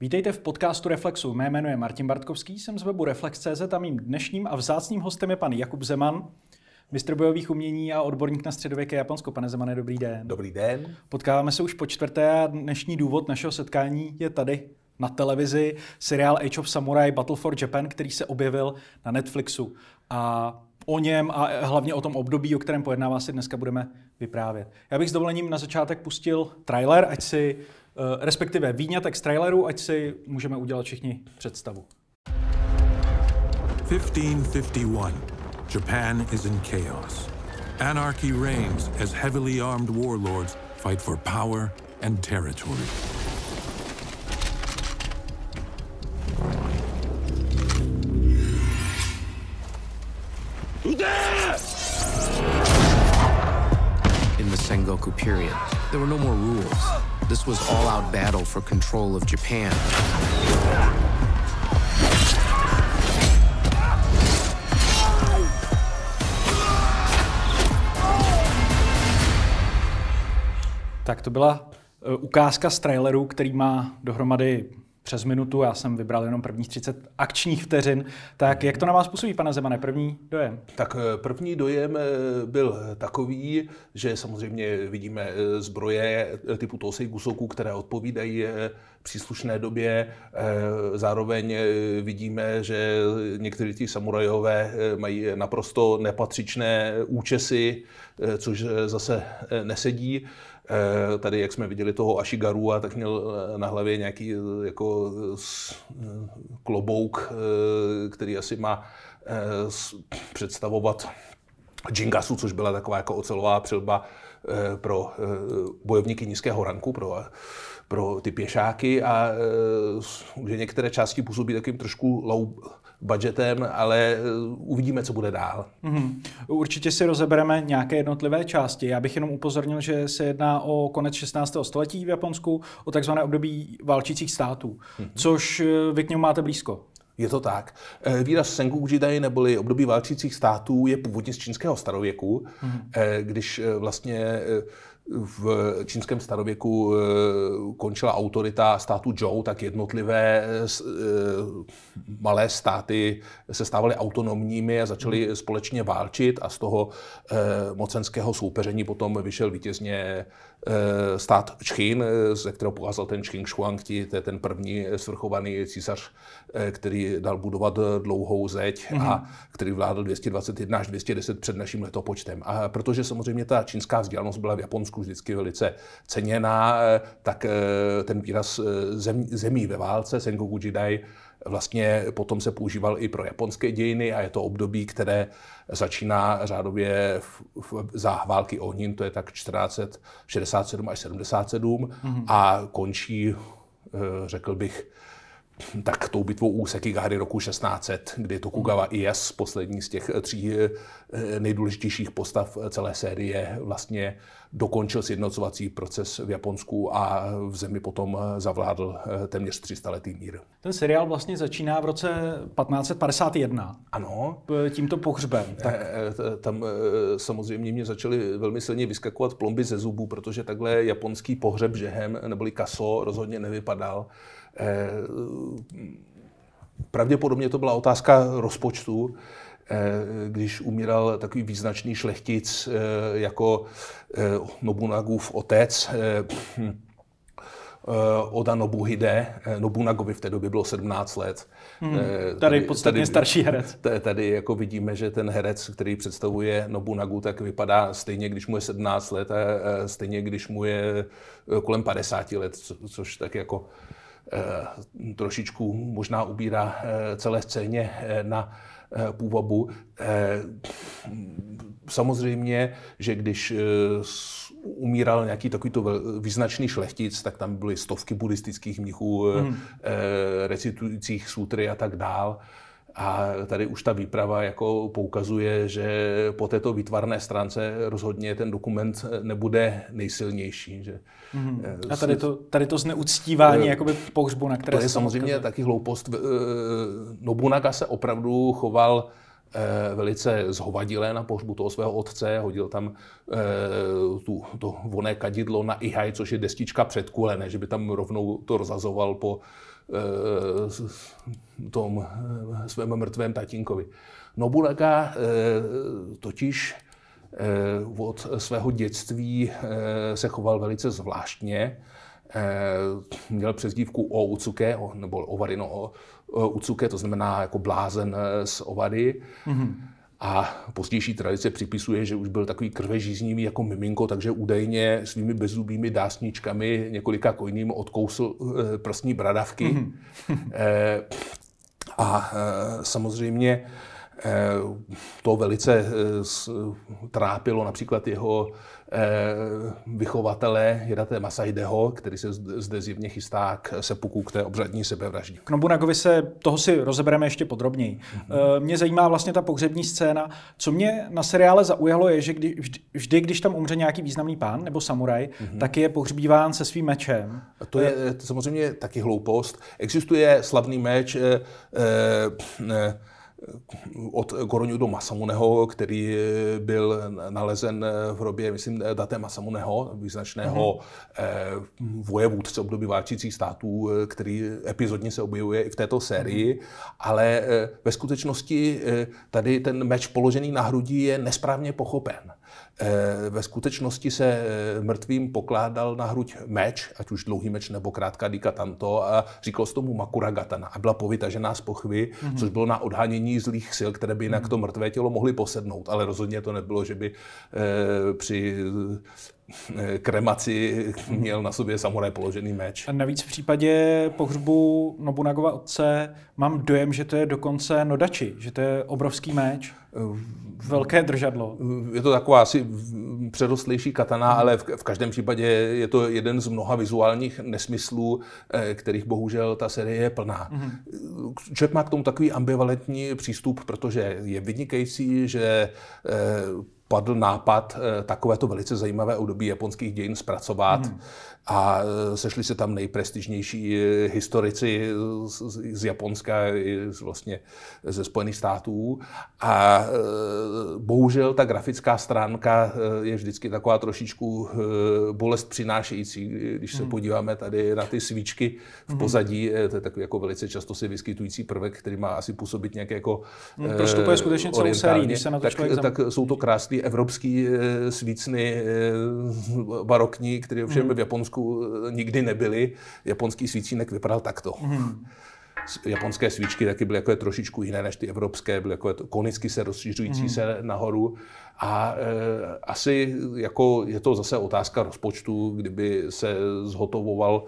Vítejte v podcastu Reflexu. Mé jméno je Martin Bartkovský, jsem z webu Reflex.cz a mým dnešním a vzácným hostem je pan Jakub Zeman, mistr bojových umění a odborník na středověké Japonsko. Pane Zemane, dobrý den. Dobrý den. Potkáváme se už po čtvrté a dnešní důvod našeho setkání je tady na televizi seriál Age of Samurai Battle for Japan, který se objevil na Netflixu. A o něm a hlavně o tom období, o kterém pojednává si dneska budeme vyprávět. Já bych s dovolením na začátek pustil trailer, ať si Eh, respektive výňatek z traileru, ať si můžeme udělat všichni představu. 1551. Japan is in chaos. Anarchy reigns as heavily armed warlords fight for power and territory. In the Sengoku period, there were no more rules. This was all-out battle for control of Japan. Tak to byla eh, ukázka z traileru, který má dohromady přes minutu, já jsem vybral jenom prvních 30 akčních vteřin. Tak jak to na vás působí, pane Zemane, první dojem? Tak eh, první dojem eh, byl takový, že samozřejmě vidíme eh, zbroje typu Tosej Gusoku, které odpovídají příslušné době. Zároveň vidíme, že někteří ti samurajové mají naprosto nepatřičné účesy, což zase nesedí. Eh, tady, jak jsme viděli toho a tak měl eh, na hlavě nějaký eh, jako klobouk, který asi má představovat jingasu což byla taková jako ocelová přilba pro bojovníky nízkého ranku, pro, pro ty pěšáky a že některé části působí takovým trošku low, budgetem, ale eh, uvidíme, co bude dál. Mm-hmm. Určitě si rozebereme nějaké jednotlivé části. Já bych jenom upozornil, že se jedná o konec 16. století v Japonsku, o takzvané období válčících států, mm-hmm. což eh, vy k němu máte blízko. Je to tak. Eh, výraz Sengoku-jidai neboli období válčících států je původně z čínského starověku, mm-hmm. když vlastně v čínském starověku eh, končila autorita státu Zhou, tak jednotlivé eh, eh, malé státy se stávaly autonomními a začaly hmm. společně válčit a z toho mocenského soupeření potom vyšel vítězně Eh, stát Čchín, eh, ze kterého pocházel ten Čchín šuang, to je ten první eh, svrchovaný císař, který dal budovat dlouhou zeď mm-hmm. a mhm. který vládl 221 až 210 před naším letopočtem. A protože samozřejmě ta čínská vzdělanost byla v Japonsku vždycky velice ceněná, tak ten výraz zem, zemí ve válce, Sengoku Jidai, vlastně potom se používal i pro japonské dějiny a je to období, které začíná řádově v, v, za války ohnin, to je tak 1467 až 77 mm-hmm. a končí, eh, řekl bych, tak tou bitvou u Sekigahary roku 1600, kdy Tokugawa hmm. Ieyasu, poslední z těch eh, tří eh, nejdůležitějších postav eh, celé série, vlastně dokončil sjednocovací proces v Japonsku a v zemi potom zavládl téměř 300-letý mír. Ten seriál vlastně začíná v roce 1551. Ano. Tímto pohřbem. Tak... Tam samozřejmě mě začaly velmi silně vyskakovat plomby ze zubů, protože takhle japonský pohřeb žehem neboli kaso rozhodně nevypadal. Eh, pravděpodobně to byla otázka rozpočtu, eh, když umíral takový význačný šlechtic eh, jako Nobunagův otec, Oda Nobuhide, Nobunagovi v té době bylo 17 let. Hmm, tady podstatně tady, starší herec. Tady jako vidíme, že ten herec, který představuje Nobunagu, tak vypadá stejně, když mu je 17 let a stejně, když mu je kolem 50 let, což tak jako Eh, trošičku možná ubírá eh, celé scéně eh, na půvabu. Samozřejmě, že když umíral nějaký takovýto význačný šlechtic, tak tam byly stovky buddhistických mnichů hmm. recitujících sutry a tak dál. A tady už ta výprava jako poukazuje, že po této výtvarné stránce rozhodně ten dokument nebude nejsilnější. Že mm-hmm. A tady to, tady to zneuctívání je, eh, jakoby pohřbu, na které To je samozřejmě odkazuje. taky hloupost. Eh, Nobunaga se opravdu choval velice zhovadilé na pohřbu toho svého otce, hodil tam e, tu, to voné kadidlo na ihaj, což je destička před kule, ne, že by tam rovnou to rozazoval po Eh, tom eh, svém mrtvém tatínkovi. Nobunaka eh, totiž od svého dětství se choval velice zvláštně. Měl přezdívku Ucuke, nebo Ovarino Ucuke, to znamená jako blázen z Ovady. Mm-hmm. A pozdější tradice připisuje, že už byl takový krvežíznivý jako miminko, takže údajně svými bezubými dásničkami několika kojným odkousl eh, prstní bradavky. Mm-hmm. E, a e, samozřejmě e, to velice trápilo například jeho Eh, vychovatele Jedaté Masajdeho, který se zde zjevně chystá k sepuku, k té obřadní sebevraždě. K Nobunagovi se, toho si rozebereme ještě podrobněji. Mm-hmm. Mě zajímá vlastně ta pohřební scéna. Co mě na seriále zaujalo je, že kdy, vždy, vždy, když tam umře nějaký významný pán nebo samuraj, mm-hmm. tak je pohřbíván se svým mečem. To je samozřejmě taky hloupost. Existuje slavný meč, eh, eh, od do Masamuneho, který byl nalezen v hrobě, myslím, daté Masamuneho, význačného mm-hmm. vojevůdce období válčících států, který epizodně se objevuje i v této sérii, mm-hmm. ale eh, ve skutečnosti eh, tady ten meč položený na hrudi je nesprávně pochopen. Eh, ve skutečnosti se eh, mrtvým pokládal na hruď meč, ať už dlouhý meč nebo krátká díka tamto, a říkal se tomu makuragatana. A byla povytažená z pochvy, mm-hmm. což bylo na odhánění zlých sil, které by jinak mhm. to mrtvé tělo mohly posednout. Ale rozhodně to nebylo, že by eh, při kremaci měl na sobě samuraj položený meč. A navíc v případě pohřbu Nobunagova otce mám dojem, že to je dokonce nodači, že to je obrovský meč, eh, velké držadlo. Eh, je to taková asi předostlejší katana, ale v, v každém případě je to jeden z mnoha vizuálních nesmyslů, eh, kterých bohužel ta série je plná. Mm-hmm. Člověk má k tomu takový ambivalentní přístup, protože je vynikající, že padl nápad eh, takovéto velice zajímavé období japonských dějin zpracovat hmm. a eh, sešli se tam nejprestižnější eh, historici z, Japonska, z, vlastně ze Spojených států a bohužel ta grafická stránka je vždycky taková trošičku bolest přinášející, když se hmm. podíváme tady na ty svíčky v mhm. pozadí, to je takový jako velice často se vyskytující prvek, který má asi působit nějak jako... Hmm, no, Prostupuje skutečně celou sérii, když se na to tak, tak jsou to krásné Evropský evropské eh, svícny eh, barokní, které ovšem mm. v Japonsku eh, nikdy nebyly. Japonský svícínek vypadal takto. Mm japonské svíčky taky byly jako trošičku jiné než ty evropské, byly jako konicky se rozšiřující mm. se nahoru. A e, asi jako je to zase otázka rozpočtu, kdyby se zhotovoval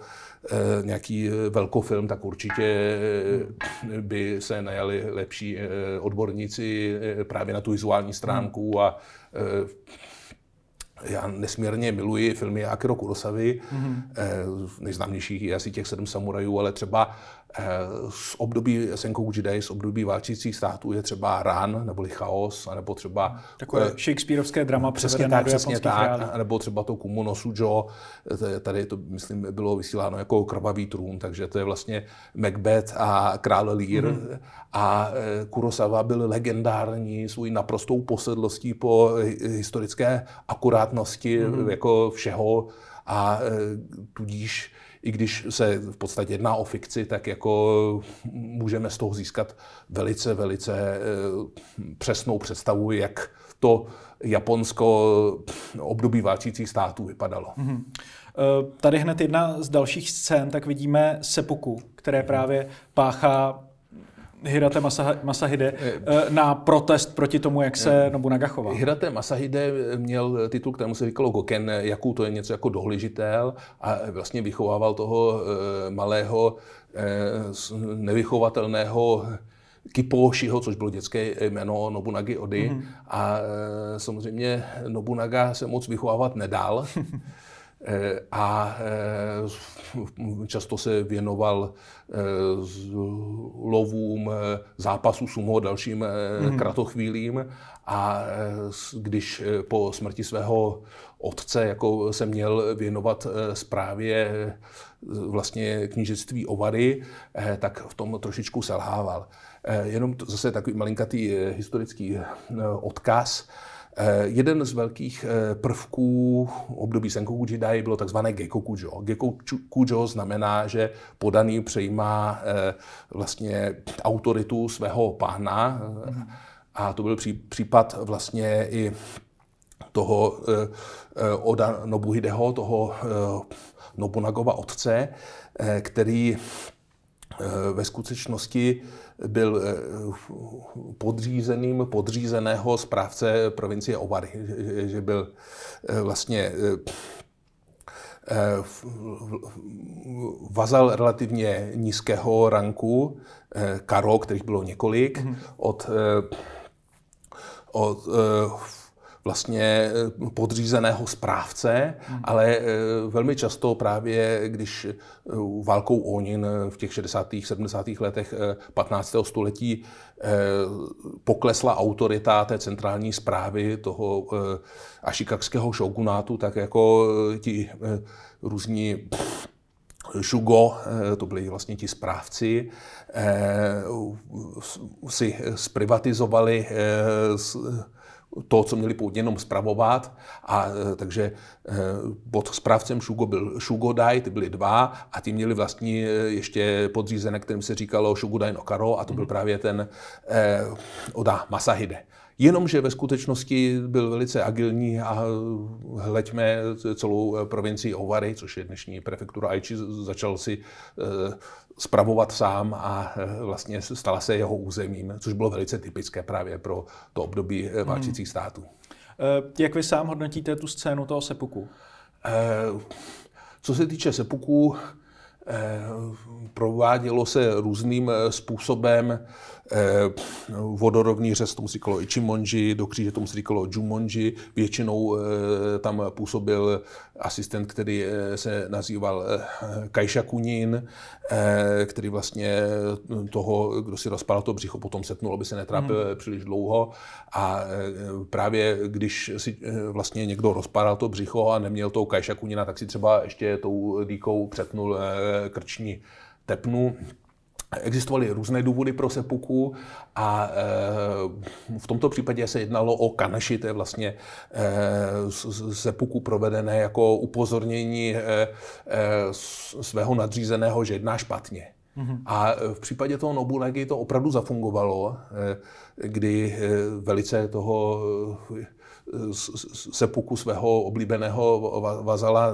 e, nějaký velkofilm, tak určitě e, by se najali lepší e, odborníci e, právě na tu vizuální stránku mm. a Eh, já nesmírně miluji filmy Akiro Kurosavy, mm-hmm. Eh, nejznámějších je asi těch sedm samurajů, ale třeba Eh, z období Senkou Dei, z období válčících států je třeba Ran, neboli Chaos, nebo třeba... Hmm, takové eh, Shakespeareovské drama přesně tak, přesně tak, nebo třeba to Kumono Sujo, tady to, myslím, bylo vysíláno jako Krvavý trůn, takže to je vlastně Macbeth a Král Lear. Mm-hmm. A eh, Kurosawa byl legendární svou naprostou posedlostí po historické akurátnosti mm-hmm. jako všeho a tudíž i když se v podstatě jedná o fikci, tak jako můžeme z toho získat velice, velice eh, přesnou představu, jak to Japonsko eh, období válčících států vypadalo. Mm-hmm. Tady hned jedna z dalších scén, tak vidíme sepoku, které mhm. právě páchá Hirate Masah- Masahide eh, eh, na protest proti tomu, jak se eh, Nobunaga chová. Hirate Masahide měl titul, kterému se říkalo Goken, jakou to je něco jako dohližitel a vlastně vychovával toho malého, nevychovatelného Kipošiho, což bylo dětské jméno Nobunagi Ody. Mm-hmm. A samozřejmě Nobunaga se moc vychovávat nedal. Eh, a eh, často se věnoval eh, lovům, zápasu sumo, dalším mm. kratochvílím a když po smrti svého otce jako se měl věnovat zprávě vlastně knížectví Ovary, tak v tom trošičku selhával. Jenom to zase takový malinkatý historický odkaz. Eh, jeden z velkých eh, prvků období Senkoku Jidai bylo takzvané gekokujo. Gekokujo znamená, že podaný přejímá eh, vlastně autoritu svého pána a to byl případ vlastně i toho Oda Nobuhideho, toho Nobunagova otce, který ve skutečnosti byl eh, podřízeným podřízeného správce provincie Ovary, že byl eh, vlastně eh, vazal relativně nízkého ranku, karo, kterých bylo několik, mhm. od, od vlastně eh, podřízeného správce, hmm. ale eh, velmi často právě, když eh, válkou Onin v těch 60. 70. letech 15. století poklesla autorita té centrální zprávy toho ašikakského šogunátu, tak jako ti různí Šugo, to byli vlastně ti správci, si zprivatizovali to, co měli původně jenom spravovat. A eh, takže eh, pod správcem Šugo byl Šugodaj, ty byly dva a ti měli vlastní eh, ještě podřízené, kterým se říkalo Šugodaj no Karo a to byl mhm. právě ten eh, Oda Masahide. Jenomže ve skutečnosti byl velice agilní a hleďme celou eh, provincii Ovary, což je dnešní prefektura Aichi, začal si eh, spravovat sám a eh, vlastně stala se jeho územím, což bylo velice typické právě pro to období hmm. válčících států. Jak vy sám hodnotíte tu scénu toho sepuku? Co se týče sepuku, provádělo se různým způsobem eh, vodorovný řez, tomu se říkalo Ichimonji, do kříže tomu se říkalo Jumonji, většinou eh, tam působil asistent, který eh, se nazýval eh, Kajša Kunin, eh, který vlastně eh, toho, kdo si rozpadl to břicho, potom setnul, aby se netrápil hmm. příliš dlouho a eh, právě když si eh, vlastně někdo rozpadl to břicho a neměl toho Kajša Kunina, tak si třeba ještě tou dýkou přetnul eh, krční tepnu. Existovaly různé důvody pro sepuku a eh, v tomto případě se jednalo o kanaši, to je vlastně eh, sepuku provedené jako upozornění eh, svého nadřízeného, že jedná špatně. Mhm. A v případě toho Nobunagi to opravdu zafungovalo, kdy velice toho sepuku svého oblíbeného vazala e,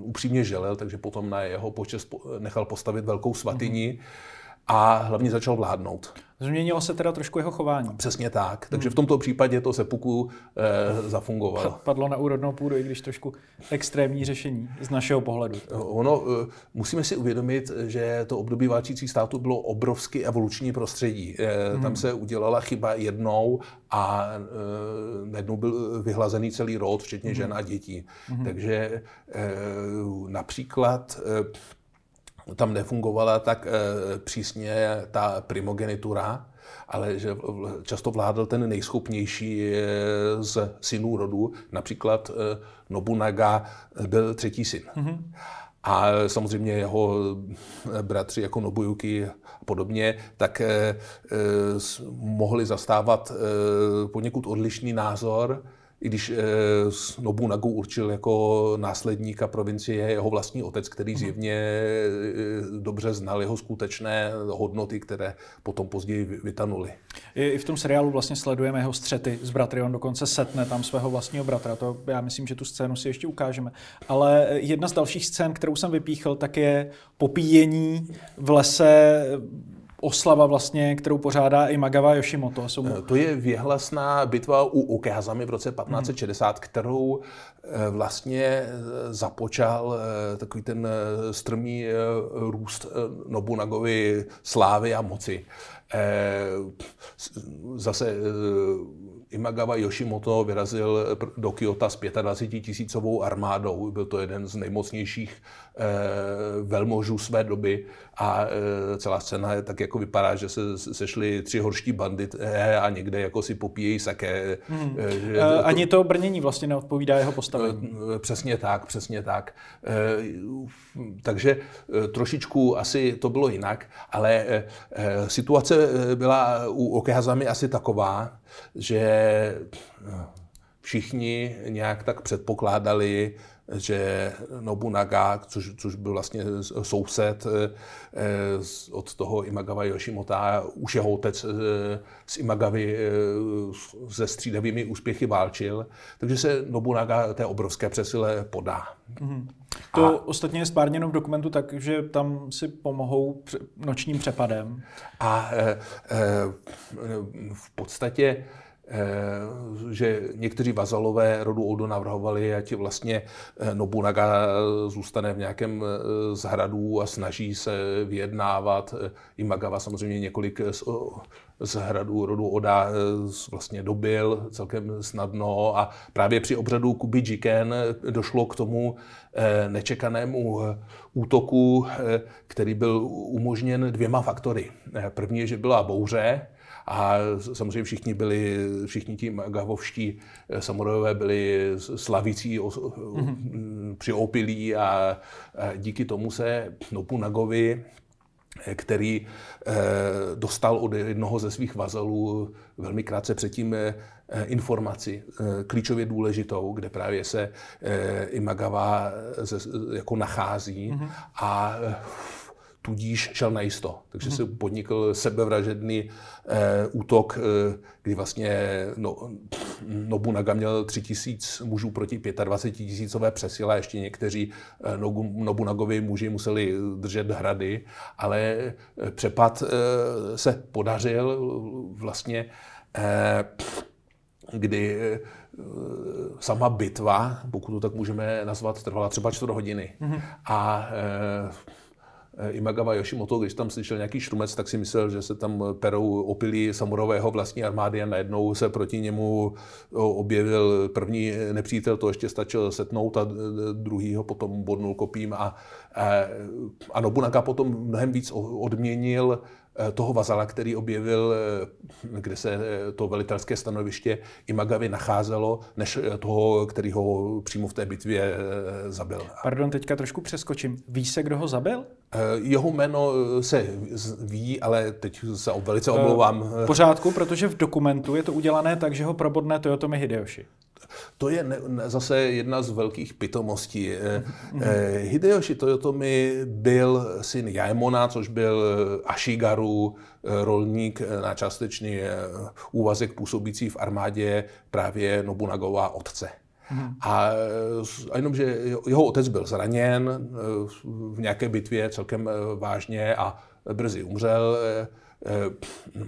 upřímně želel, takže potom na jeho počest nechal postavit velkou svatyni. Mm-hmm a hlavně začal vládnout. Změnilo se teda trošku jeho chování. Přesně tak. Takže hmm. v tomto případě to puku e, zafungovalo. Padlo na úrodnou půdu, i když trošku extrémní řešení z našeho pohledu. Eh, ono, e, musíme si uvědomit, že to období válčících států bylo obrovsky evoluční prostředí. E, hmm. Tam se udělala chyba jednou a e, najednou byl vyhlazený celý rod, včetně hmm. žen a dětí. Hmm. Takže e, například e, tam nefungovala tak eh, přísně ta primogenitura, ale že často vládl ten nejschopnější eh, z synů rodu, například eh, Nobunaga byl třetí syn. Mm-hmm. A samozřejmě jeho bratři jako Nobuyuki a podobně, tak mohli zastávat poněkud odlišný názor, i když eh, Nobunagu určil jako následníka provincie jeho vlastní otec, který mhm. zjevně eh, dobře znal jeho skutečné hodnoty, které potom později vytanuli. I v tom seriálu vlastně sledujeme jeho střety s bratry, on dokonce setne tam svého vlastního bratra, to já myslím, že tu scénu si ještě ukážeme. Ale eh, jedna z dalších scén, kterou jsem vypíchl, tak je popíjení v lese oslava vlastně, kterou pořádá i Magawa Yoshimoto. Jsou... Eh, to je věhlasná bitva u Okehazami v roce hmm. 1560, kterou Eh, vlastně eh, započal eh, takový ten strmý růst Nobunagovi slávy a moci. Zase Imagawa Yoshimoto vyrazil do Kyoto s 25 tisícovou armádou. Byl to jeden z nejmocnějších velmožů své doby a celá scéna je tak jako vypadá, že se sešli tři horští bandit a někde jako si popíjejí saké. Hmm. Ani to brnění vlastně neodpovídá jeho postavě postavení. Eh, eh, přesně tak, přesně tak. Eh, takže trošičku asi to bylo jinak, ale situace byla u Okehazami asi taková, že všichni nějak tak předpokládali, že Nobunaga, což, což byl vlastně soused eh, od toho Imagawa Yoshimota, už jeho otec s eh, Imagavy eh, se střídavými úspěchy válčil, takže se Nobunaga té obrovské přesile podá. Mm-hmm. To a, ostatně je spárněno v dokumentu tak, že tam si pomohou nočním přepadem. A e, e, v podstatě Eh, že někteří vazalové rodu Odo navrhovali, ať vlastně eh, Nobunaga zůstane v nějakém eh, z hradů a snaží se vyjednávat. Imagawa samozřejmě několik z, z hradů rodu Oda vlastně dobil celkem snadno a právě při obřadu Kuby Jiken došlo k tomu nečekanému útoku, který byl umožněn dvěma faktory. První, je, že byla bouře, a samozřejmě všichni byli, všichni ti gavovští eh, samurajové byli slavící o, mm-hmm. přiopilí a, a díky tomu se Nobunagovi eh, který eh, dostal od jednoho ze svých vazalů velmi krátce předtím informaci klíčově důležitou, kde právě se Imagawa jako nachází mm-hmm. a tudíž šel na jisto, Takže hmm. se mhm. podnikl sebevražedný e, útok, e, kdy vlastně no, pff, Nobunaga měl 3 tisíc mužů proti 25 tisícové přesile, ještě někteří eh, Nobunagovi muži museli držet hrady, ale eh, přepad e, se podařil vlastně, e, pff, kdy sama bitva, pokud to tak můžeme nazvat, trvala třeba čtvrt hodiny. Hmm. A e, Eh, Imagawa Yoshimoto, když tam slyšel nějaký šrumec, tak si myslel, že se tam eh, perou opilí samurového vlastní armády a najednou se proti němu eh, objevil první nepřítel, to ještě stačil setnout a druhýho potom bodnul kopím a, a, a Nobunaga potom mnohem víc odměnil Eh, toho vazala, který objevil, eh, kde se eh, to velitelské stanoviště Imagavi nacházelo, než toho, který ho přímo v té bitvě zabil. Pardon, teďka trošku přeskočím. Ví se, kdo ho zabil? Jeho jméno se ví, ale teď se velice omlouvám. V pořádku, protože v dokumentu je to udělané tak, že ho probodne Toyotomi Hideyoshi. To je ne, zase jedna z velkých pitomostí. Mhm. Hideyoshi Toyotomi byl syn Jaemona, což byl eh, Ashigaru, eh, rolník eh, na částečný úvazek působící v armádě právě Nobunagova otce. Mhm. A, a jenom, že jeho otec byl zraněn v nějaké bitvě celkem vážně a brzy umřel. No,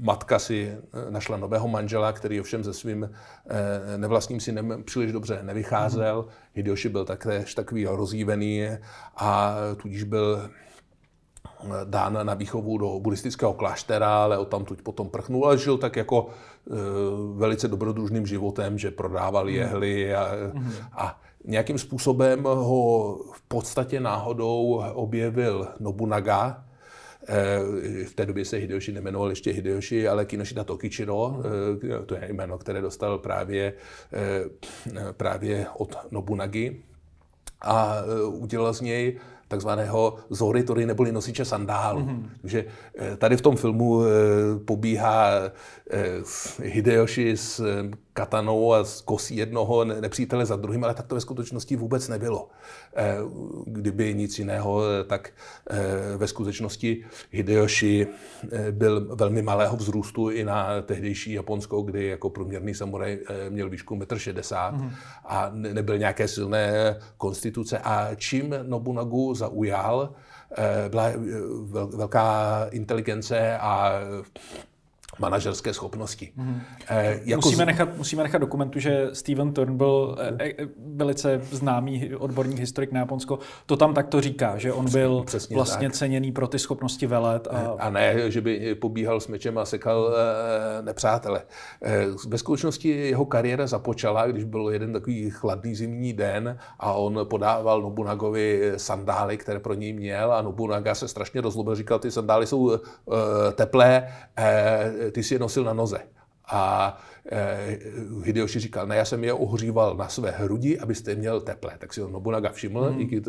Matka si eh, našla nového manžela, který ovšem se svým eh, nevlastním synem příliš dobře nevycházel. Mm. Hideyoshi byl taktéž takový rozjívený a tudíž byl eh, dán na výchovu do buddhistického kláštera, ale odtamtud potom prchnul a žil tak jako velice dobrodružným životem, že prodával mhm. jehly a, mm. a nějakým způsobem ho v podstatě náhodou objevil Nobunaga, Eh, v té době se Hideyoshi nemenoval ještě Hideyoshi, ale Kinoshita Tokichiro, eh, to je jméno, které dostal právě, eh, právě od Nobunagi a udělal z něj takzvaného zoritory neboli nosiče sandálu. Mm-hmm. Takže tady v tom filmu pobíhá Hideyoshi s katanou a kosí jednoho nepřítele za druhým, ale tak to ve skutečnosti vůbec nebylo. Eh, kdyby nic jiného, eh, tak eh, ve skutečnosti Hideyoshi byl velmi malého vzrůstu i na tehdejší Japonsko, kdy jako průměrný samuraj měl výšku 1,60 m mhm. a nebyl nějaké silné konstituce. A čím Nobunagu zaujal, byla velká inteligence a manažerské schopnosti. Mm-hmm. Eh, jako musíme, z... nechat, musíme nechat dokumentu, že Steven Turnbull, eh, eh, velice známý odborník, historik na Japonsko, to tam takto říká, že on byl přesně vlastně tak. ceněný pro ty schopnosti velet. A... Eh, a ne, že by pobíhal s mečem a sekal eh, nepřátele. Eh, ve skutečnosti jeho kariéra započala, když byl jeden takový chladný zimní den a on podával Nobunagovi sandály, které pro něj měl a Nobunaga se strašně rozlobil, říkal, ty sandály jsou eh, teplé, eh, ty si je nosil na noze. A eh, Hideyoshi říkal, ne, já jsem je ohříval na své hrudi, abyste je měl teplé. Tak si ho Nobunaga všiml hmm. díky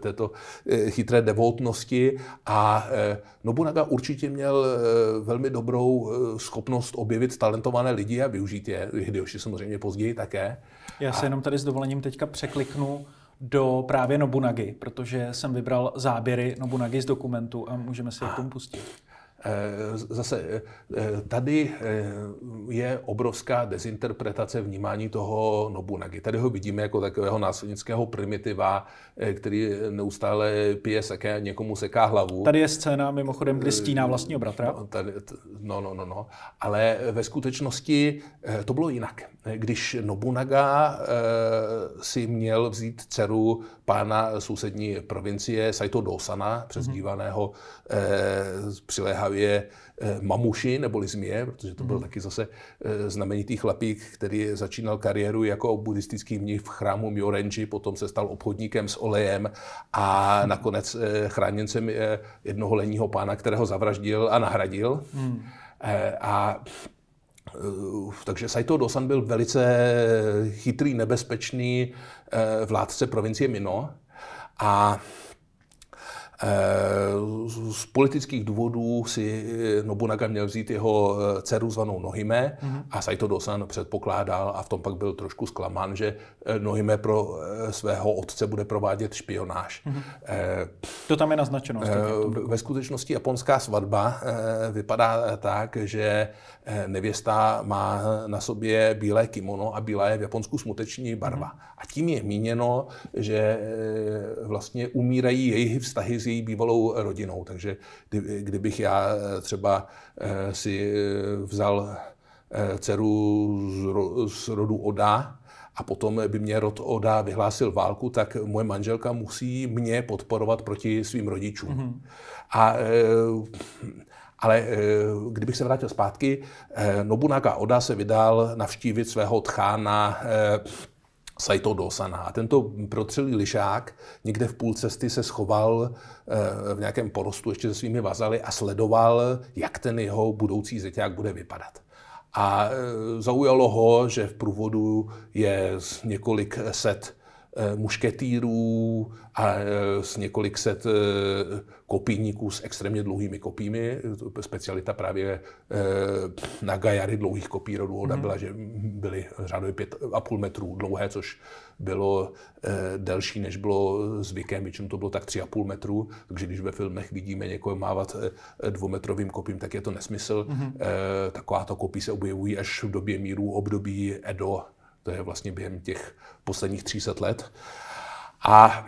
této eh, chytré devoutnosti. A eh, Nobunaga určitě měl eh, velmi dobrou eh, schopnost objevit talentované lidi a využít je. Hideyoshi samozřejmě později také. Já se a... jenom tady s dovolením teďka překliknu do právě Nobunagy, protože jsem vybral záběry Nobunagy z dokumentu a můžeme si je k tomu pustit. Eh, zase eh, tady eh, je obrovská dezinterpretace vnímání toho Nobunagi. Tady ho vidíme jako takového násilnického primitiva, který neustále pije sake a někomu seká hlavu. Tady je scéna mimochodem, kdy stíná vlastního bratra. No, tady, no, no, no, no. Ale ve skutečnosti to bylo jinak. Když Nobunaga si měl vzít dceru pána sousední provincie Saito Dosana, mhm. přezdívaného Eh, přiléhavě eh, mamuši neboli zmije, protože to byl mhm. taky zase eh, znamenitý chlapík, který začínal kariéru jako buddhistický mnich v chrámu Myorenji, potom se stal obchodníkem s olejem a mhm. nakonec chráněncem jednoho leního pána, kterého zavraždil a nahradil. Hmm. A takže Saito Dosan byl velice chytrý, nebezpečný vládce provincie Mino a Eh, z politických důvodů si eh, Nobunaga měl vzít jeho eh, dceru zvanou Nohime mm-hmm. a Saito Dosan předpokládal a v tom pak byl trošku zklamán, že Nohime pro svého otce bude provádět špionáž. To tam je naznačeno. Ve skutečnosti japonská svatba vypadá tak, že Eh, nevěsta má na sobě bílé kimono a bílá je v Japonsku smuteční barva. Mhm. A tím je míněno, že eh, vlastně umírají jejich vztahy s její bývalou rodinou. Takže kdybych já eh, třeba si vzal dceru z rodu Oda, a potom by mě rod Oda vyhlásil válku, tak moje manželka musí mě podporovat proti svým rodičům. Mm-hmm. A ale eh, kdybych se vrátil zpátky, eh, Nobunaga Oda se vydal navštívit svého tchána eh, Saito Dosana. A tento protřelý lišák někde v půl cesty se schoval v nějakém porostu ještě se svými vazaly a sledoval, jak ten jeho budoucí zeťák bude vypadat. A zaujalo ho, že v průvodu je několik set Eh, mušketýrů a eh, s několik set eh, kopíníků s extrémně dlouhými kopími. Specialita právě na Gajary dlouhých kopí rodu hmm. byla, že byly řádově 5,5 metrů dlouhé, což bylo delší, než bylo zvykem. Většinou to bylo tak 3,5 metru, takže když ve filmech vidíme někoho mávat dvometrovým kopím, tak je to nesmysl. hmm Takováto kopí se objevují až v době míru, období Edo, to je vlastně během těch posledních 300 let. A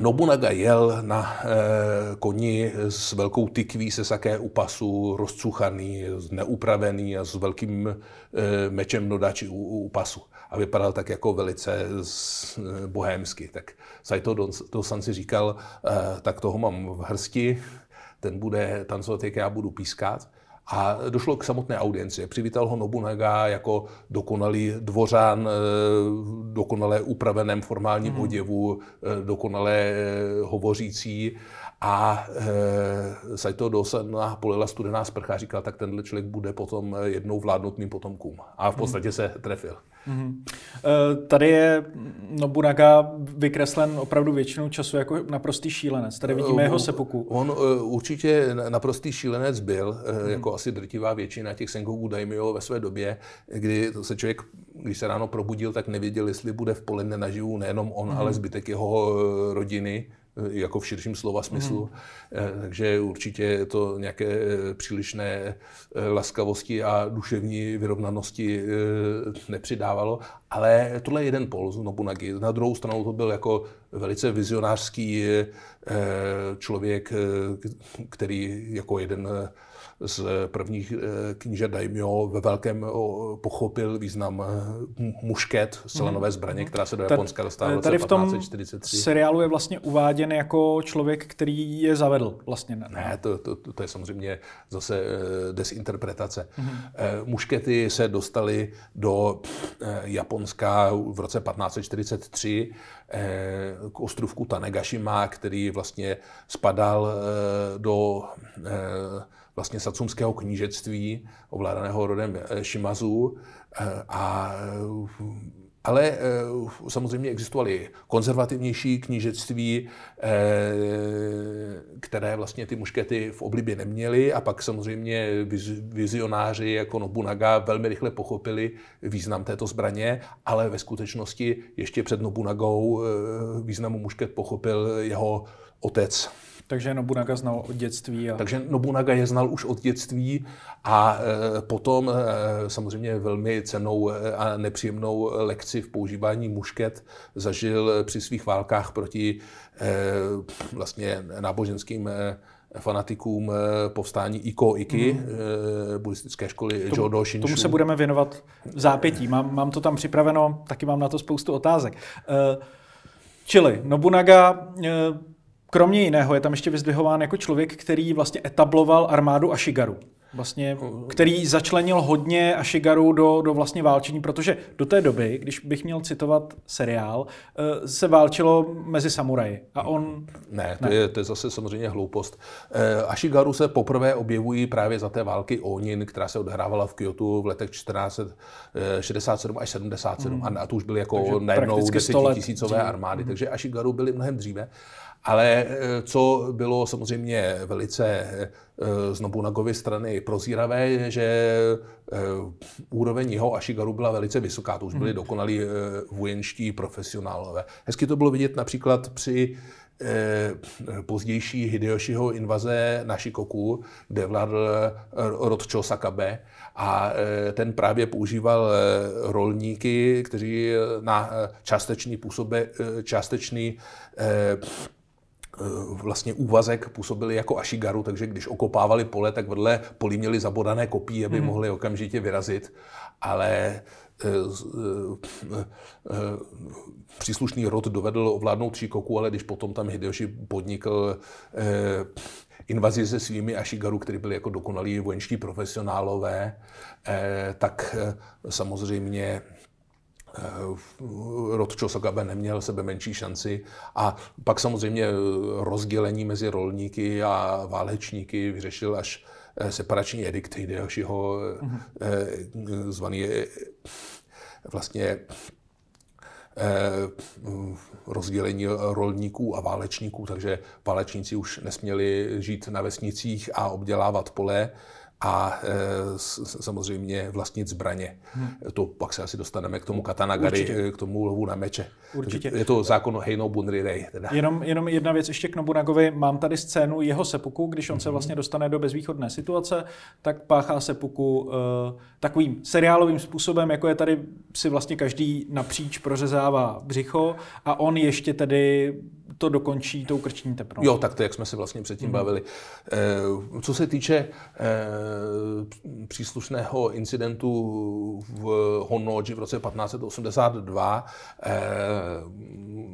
Nobunaga jel na e, koni s velkou tykví se saké u pasu, rozcuchaný, neupravený a s velkým e, mečem nodači u, u pasu. A vypadal tak jako velice z, e, eh, bohémsky. Tak Saito Dosan si říkal, e, tak toho mám v hrsti, ten bude tancovat, jak já budu pískat. A došlo k samotné audienci. Přivítal ho Nobunaga jako dokonalý dvořán, eh, dokonale upraveném formálním mm. oděvu, eh, dokonale eh, hovořící. A e, Saito Dosena polila studená sprcha a říkala, tak tenhle člověk bude potom eh, jednou vládnutným potomkům. A v podstatě hmm. se trefil. Hmm. E, tady je Nobunaga vykreslen opravdu většinou času jako naprostý šílenec. Tady vidíme jeho sepuku. On, e, určitě naprostý šílenec byl, hmm. jako asi drtivá většina těch Sengoku daimyo ve své době, kdy se člověk, když se ráno probudil, tak nevěděl, jestli bude v poledne naživu nejenom on, hmm. ale zbytek jeho rodiny Eh, jako v širším slova mhm. smyslu. Mm. Takže určitě je to nějaké eh, přílišné laskavosti a duševní vyrovnanosti nepřidávalo. Ale tohle je jeden pol z Nobunagi. Na druhou stranu to byl jako velice vizionářský člověk, který jako jeden z eh, prvních eh, kníže Daimyo ve velkém eh, pochopil význam mušket, slanové mhm. zbraně, mhm. která se do Japonska dostala v roce Tady v tom 1543. seriálu je vlastně uváděn jako člověk, který je zavedl vlastně. Ne, ne to, to, to, to je samozřejmě zase desinterpretace. Mm-hmm. Muškety se dostaly do Japonska v roce 1543 k ostrovku Tanegashima, který vlastně spadal do vlastně sacumského knížectví, ovládaného rodem Šimazu. Eh, eh, a, eh, ale samozřejmě existovaly konzervativnější knížectví, které vlastně ty muškety v oblibě neměly a pak samozřejmě vizionáři jako Nobunaga velmi rychle pochopili význam této zbraně, ale ve skutečnosti ještě před Nobunagou významu mušket pochopil jeho otec. Takže Nobunaga znal od dětství. A... Takže Nobunaga je znal už od dětství a e, potom e, samozřejmě velmi cenou e, a nepříjemnou lekci v používání mušket zažil při svých válkách proti vlastně náboženským fanatikům povstání Iko Iki, mm. buddhistické školy tomu, Jodo Shinshu. Tomu se budeme věnovat v zápětí. Mám, mám to tam připraveno, taky mám na to spoustu otázek. Čili Nobunaga kromě jiného je tam ještě vyzdvihován jako člověk, který vlastně etabloval armádu Ashigaru. Vlastně, který začlenil hodně Ashigaru do, do vlastně válčení, protože do té doby, když bych měl citovat seriál, eh, se válčilo mezi samuraji. A on... Ne, to, ne. Je, to je zase samozřejmě hloupost. Eh, Ashigaru se poprvé objevují právě za té války Onin, která se odhrávala v Kyoto v letech 1467 až 77. Hmm. A to už byly jako najednou desetitisícové armády. Hmm. Takže Ashigaru byly mnohem dříve. Ale eh, co bylo samozřejmě velice eh, z Nobunagovy strany prozíravé, že eh, úroveň jeho a Shigaru byla velice vysoká. To už byli hmm. dokonalí vojenští profesionálové. Hezky to bylo vidět například při pozdější Hideyoshiho invaze na Shikoku, kde vládl Rodčo Sakabe a ten právě používal rolníky, kteří na částečný působe, částečný Eh, vlastně úvazek působili jako ašigaru, takže když okopávali pole, tak vedle polí měli zabodané kopí, aby mm-hmm. mohli okamžitě vyrazit, ale eh, eh, příslušný rod dovedl ovládnout koku, ale když potom tam Hideyoshi podnikl invazi se svými Ashigaru, kteří byli jako dokonalí vojenští profesionálové, tak samozřejmě Eh, Rodčo Sokabe neměl sebe menší šanci. A pak samozřejmě eh, rozdělení mezi rolníky a válečníky vyřešil až eh, separační edikt Hideyošiho, mm zvaný vlastně rozdělení rolníků a válečníků, takže válečníci už nesměli žít na vesnicích a obdělávat pole, a e, samozřejmě vlastnit zbraně. Hmm. To pak se asi dostaneme k tomu katanagari, Určitě. E, k tomu lovu na meče. Určitě. je to zákon Heino Bunrirei. Jenom, jenom jedna věc ještě k Nobunagovi. Mám tady scénu jeho sepuku, když on hmm. se mhm. vlastně dostane do bezvýchodné situace, tak páchá sepuku e, takovým seriálovým způsobem, jako je tady si vlastně každý napříč prořezává břicho a on ještě tedy to dokončí tou krční tepnou. Jo, tak to, jak jsme se vlastně předtím mm. bavili. E, co se týče e, příslušného incidentu v Honnoji v roce 1582, e, eh,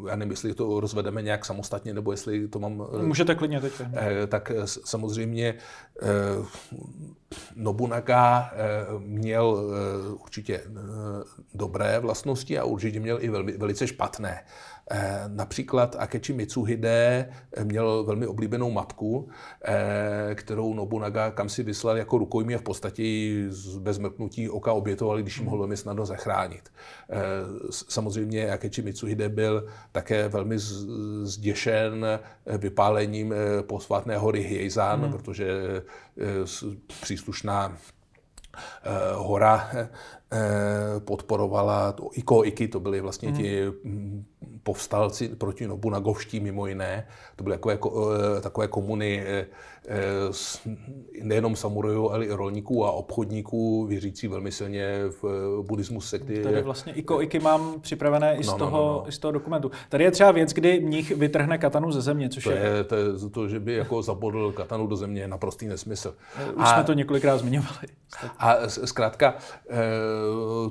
já nevím, jestli to rozvedeme nějak samostatně, nebo jestli to mám... Můžete klidně teď. E, tak samozřejmě e, Nobunaga e, měl e, určitě e, dobré vlastnosti a určitě měl i velmi, velice špatné. Eh, například Akechi Mitsuhide eh, měl velmi oblíbenou mapku, eh, kterou Nobunaga kam si vyslal jako rukojmí a v podstatě bez mrknutí oka obětovali, když jim mohl hmm. velmi snadno zachránit. Samozřejmě Akechi Mitsuhide byl také velmi zděšen vypálením posvátné hory Hiezan, hmm. protože příslušná hora podporovala to Iko Iki, to byly vlastně hmm. ti mm, povstalci proti Nobunagovští mimo jiné. To byly takové, eh, takové komuny eh, eh, nejenom samurajů, ale i rolníků a obchodníků, věřící velmi silně v buddhismus sekty. Tady vlastně iko iky mám připravené i z, no, no, no toho, no, no, no. z toho dokumentu. Tady je třeba věc, kdy mnich vytrhne katanu ze země, což to je... je to, je to, že by jako zabodl katanu do země, je naprostý nesmysl. Už a, jsme to několikrát zmiňovali. A zkrátka,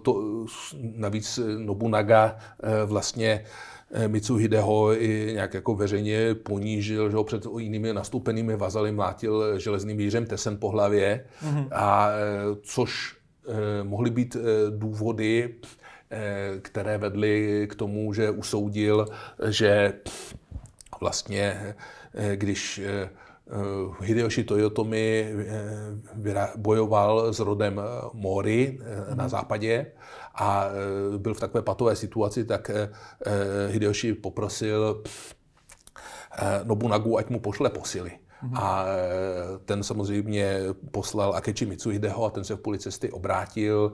to, navíc Nobunaga vlastně Eh, Mitsuhideho i nějak jako veřejně ponížil, že ho před jinými nastoupenými vazaly mlátil železným vířem tesen po hlavě, mm-hmm. a eh, což eh, mohly být důvody, které vedly k tomu, že usoudil, že vlastně, když Hideyoshi Toyotomi bojoval s rodem Mori na mhm. západě, a e, byl v takové patové situaci, tak e, e, Hideyoshi poprosil Nobunagu, ať mu pošle posily. Mhm. A ten samozřejmě poslal Akechi Mitsuhideho a ten se v půli cesty obrátil.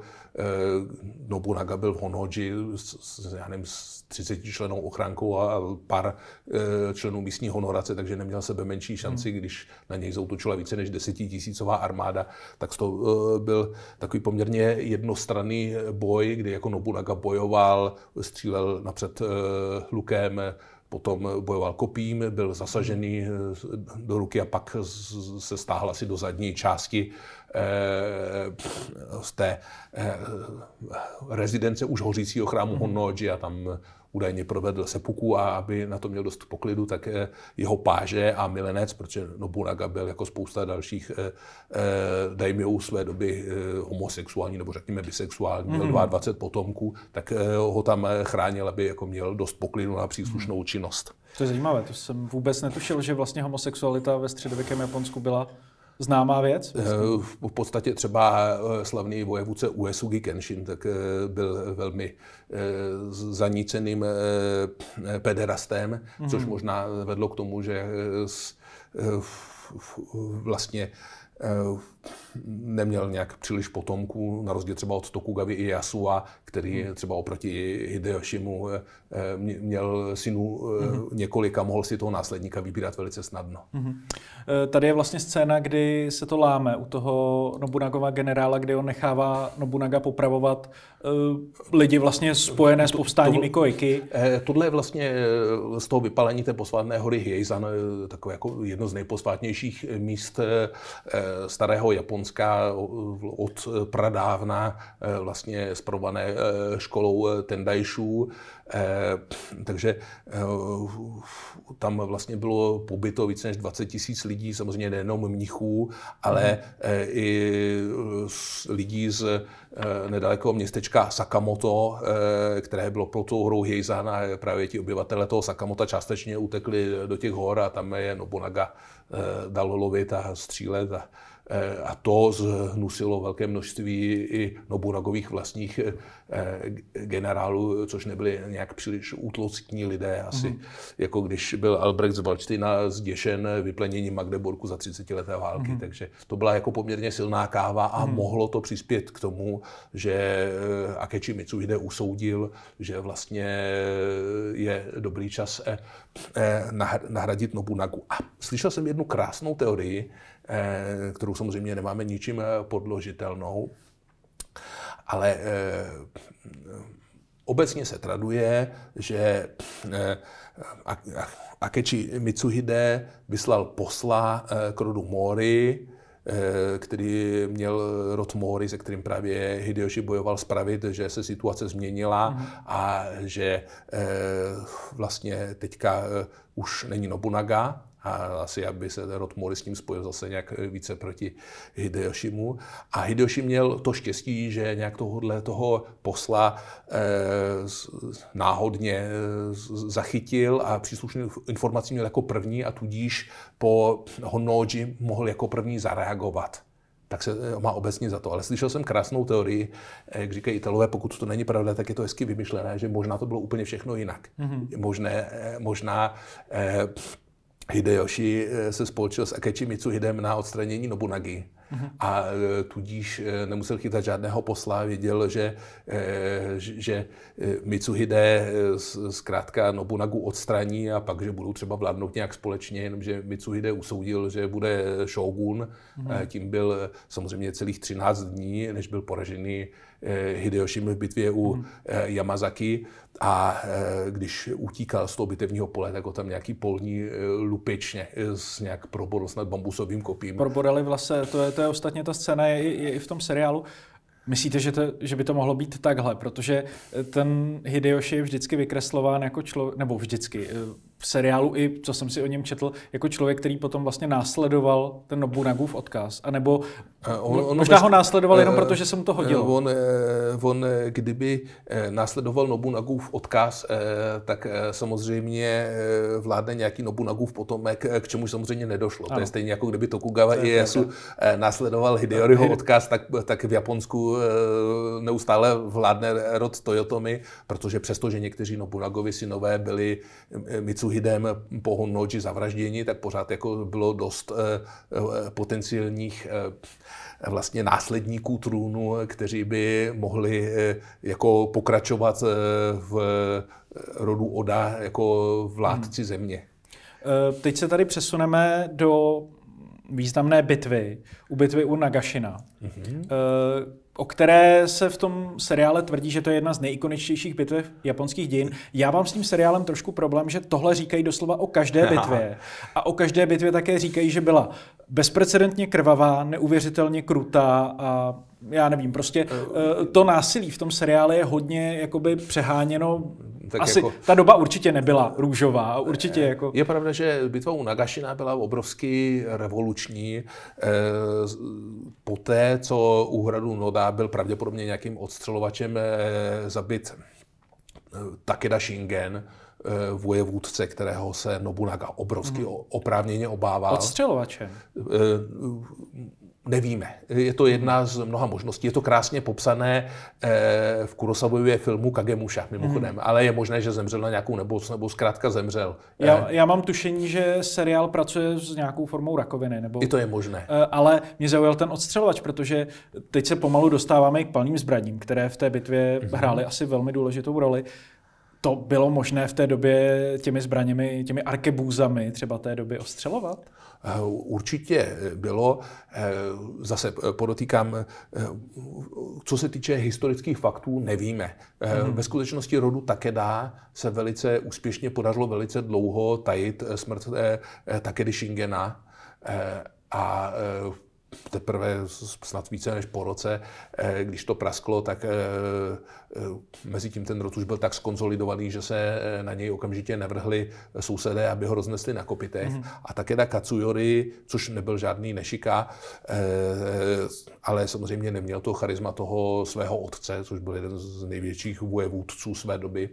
Nobunaga byl v Honoji s, s, s 30 členou ochránkou a pár eh, členů místní honorace, takže neměl sebe menší šanci, hmm. když na něj zautočila více než desetitisícová armáda, tak to eh, byl takový poměrně jednostranný boj, kdy jako Nobunaga bojoval, střílel napřed eh, lukem, potom bojoval kopím, byl zasažený do ruky a pak se stáhl asi do zadní části z té rezidence už hořícího chrámu hmm. Honnoji a tam údajně provedl sepuku a aby na to měl dost poklidu, tak eh, jeho páže a milenec, protože Nobunaga byl jako spousta dalších eh, eh, daimyů své doby homosexuální nebo řekněme bisexuální, mm-hmm. měl 22 mhm. potomků, tak ho tam chránil, aby jako měl dost poklidu na příslušnou mm. činnost. To je zajímavé, to jsem vůbec netušil, že vlastně homosexualita ve středověkém Japonsku byla známá věc? Eh, v podstatě třeba eh, slavný vojevůdce Uesugi Kenshin tak eh, byl velmi zaníceným pederastem, mm-hmm. což možná vedlo k tomu, že vlastně neměl nějak příliš potomků, na rozdíl třeba od Tokugavy Yasua, který hmm. třeba oproti Hideyoshimu eh, eh, měl synu eh, hmm několika, mohl si toho následníka vybírat velice snadno. hmm Tady je vlastně scéna, kdy se to láme u toho Nobunagova generála, kdy on nechává Nobunaga popravovat lidi vlastně spojené s povstáním Ikoiky. Tohle je vlastně z toho vypalení té posvátné hory Hiezan, takové jako jedno z nejposvátnějších míst starého Japonská eh, od pradávna eh, vlastně sprované eh, školou Tendajšů. Takže tam vlastně bylo pobyto více než 20 tisíc lidí, samozřejmě nejenom mnichů, ale mhm. i lidí z nedalekého městečka Sakamoto, které bylo pro tou hrou Heizan a právě ti obyvatele toho Sakamota částečně utekli do těch hor a tam je Nobunaga dal lovit a střílet a Eh, a to zhnusilo velké množství i Noburagových vlastních eh, generálů, což nebyli nějak příliš útlocitní lidé. Asi mm-hmm. jako když byl Albrecht z Valština zděšen vypleněním Magdeburku za 30 leté války. Mm-hmm. Takže to byla jako poměrně silná káva a mm-hmm. mohlo to přispět k tomu, že eh, Akeči Mitsuhide usoudil, že vlastně je dobrý čas nahradit Nobunagu. A slyšel jsem jednu krásnou teorii, Eh, kterou samozřejmě nemáme ničím eh, podložitelnou. Ale eh, obecně se traduje, že Akechi Mitsuhide vyslal posla k rodu Mori, který měl rod Mori, se kterým právě Hideyoshi bojoval spravit, že se situace změnila mhm. a že vlastně teďka už není Nobunaga, a asi jak by se Rod Mori s tím spojil zase nějak eh, více proti Hideyoshimu. A Hideyoshi měl to štěstí, že nějak tohohle toho posla eh, náhodně eh, zachytil a příslušnou informaci měl jako první a tudíž po Honnoji mohl jako první zareagovat tak se eh, má obecně za to. Ale slyšel jsem krásnou teorii, jak říkají Italové, pokud to není pravda, tak je to hezky vymyšlené, že možná to bylo úplně všechno jinak. Mm-hmm. Možné, možná eh, Hideyoshi eh, se spolčil s Akechi Mitsuhidem na odstranění Nobunagi a eh, tudíž eh, nemusel chytat žádného posla, věděl, že, že Mitsuhide zkrátka Nobunagu odstraní a pak, že budou třeba vládnout nějak společně, jenomže Mitsuhide usoudil, že bude shogun, mm-hmm. tím byl samozřejmě celých 13 dní, než byl poražený Eh, Hideyošim v bitvě u hmm. Eh, Yamazaki a eh, když utíkal z toho bitevního pole, tak ho tam nějaký polní lupičně s nějak probodl snad bambusovým kopím. Probodali vlastně, to je, to je ostatně ta scéna, je, je, je i v tom seriálu. Myslíte, že, to, že by to mohlo být takhle? Protože ten Hideyoshi je vždycky vykreslován jako člověk, nebo vždycky, v seriálu i, co jsem si o něm četl, jako člověk, který potom vlastně následoval ten Nobunagův odkaz, anebo nebo eh, on, on možná bez... ho vlastně- následoval uh, jenom eh, proto, že jsem to eh, hodil. On, on kdyby následoval Nobunagův odkaz, tak samozřejmě vládne nějaký Nobunagův potomek, k čemu samozřejmě nedošlo. Ano. To je stejně jako kdyby Tokugawa to Ieyasu následoval Hideyoriho odkaz, tak, tak v Japonsku neustále vládne rod Toyotomi, protože přestože někteří Nobunagovi synové byli Mitsuhiro druhým pohonnout či zavraždění, tak pořád jako bylo dost eh, eh, potenciálních eh, vlastně následníků trůnu, kteří by mohli jako pokračovat v rodu Oda jako vládci hmm. země. Teď se tady přesuneme do významné bitvy, u bitvy u Nagashina, mm-hmm o které se v tom seriále tvrdí, že to je jedna z nejikoničtějších bitev japonských dějin. Já mám s tím seriálem trošku problém, že tohle říkají doslova o každé bitvě. A o každé bitvě také říkají, že byla bezprecedentně krvavá, neuvěřitelně krutá a já nevím, prostě eh, eh, to násilí v tom seriále je hodně jakoby přeháněno tak Asi jako... ta doba určitě nebyla růžová. Určitě ne. Eh, jako... je pravda, že bitva u Nagašina byla obrovsky revoluční. Eh, poté, co u hradu Noda byl pravděpodobně nějakým odstřelovačem eh, zabit Takeda Shingen, vojevůdce, kterého se Nobunaga obrovsky hmm. oprávněně obával. Odstřelovačem. Nevíme. Je to jedna z mnoha možností. Je to krásně popsané eh, v Kurosavově filmu Kagemuša mimochodem, Hmm. ale je možné, že zemřel na nějakou nemoc, nebo zkrátka zemřel. Eh? Já, já mám tušení, že seriál pracuje s nějakou formou rakoviny. Nebo... I to je možné. Eh, ale mě zaujal ten odstřelovač, protože teď se pomalu dostáváme k palným zbraním, které v té bitvě hmm. hrály asi velmi důležitou roli to bylo možné v té době těmi zbraněmi, těmi arkebůzami třeba té doby ostřelovat? Eh, určitě eh, bylo. Eh, zase podotýkám, co se týče historických faktů, nevíme. Mm-hmm. Ve skutečnosti rodu Takeda se velice úspěšně podařilo velice dlouho tajit smrt Takedy Shingena a teprve snad více než po roce, eh, když to prasklo, tak eh, eh, mezi tím ten rod už byl tak skonzolidovaný, že se na něj okamžitě nevrhli sousedé, aby ho roznesli na kopitech. Mm-hmm. A také na Katsuyori, což nebyl žádný nešika, ale samozřejmě neměl to charisma toho svého otce, což byl jeden z největších vojevůdců své doby,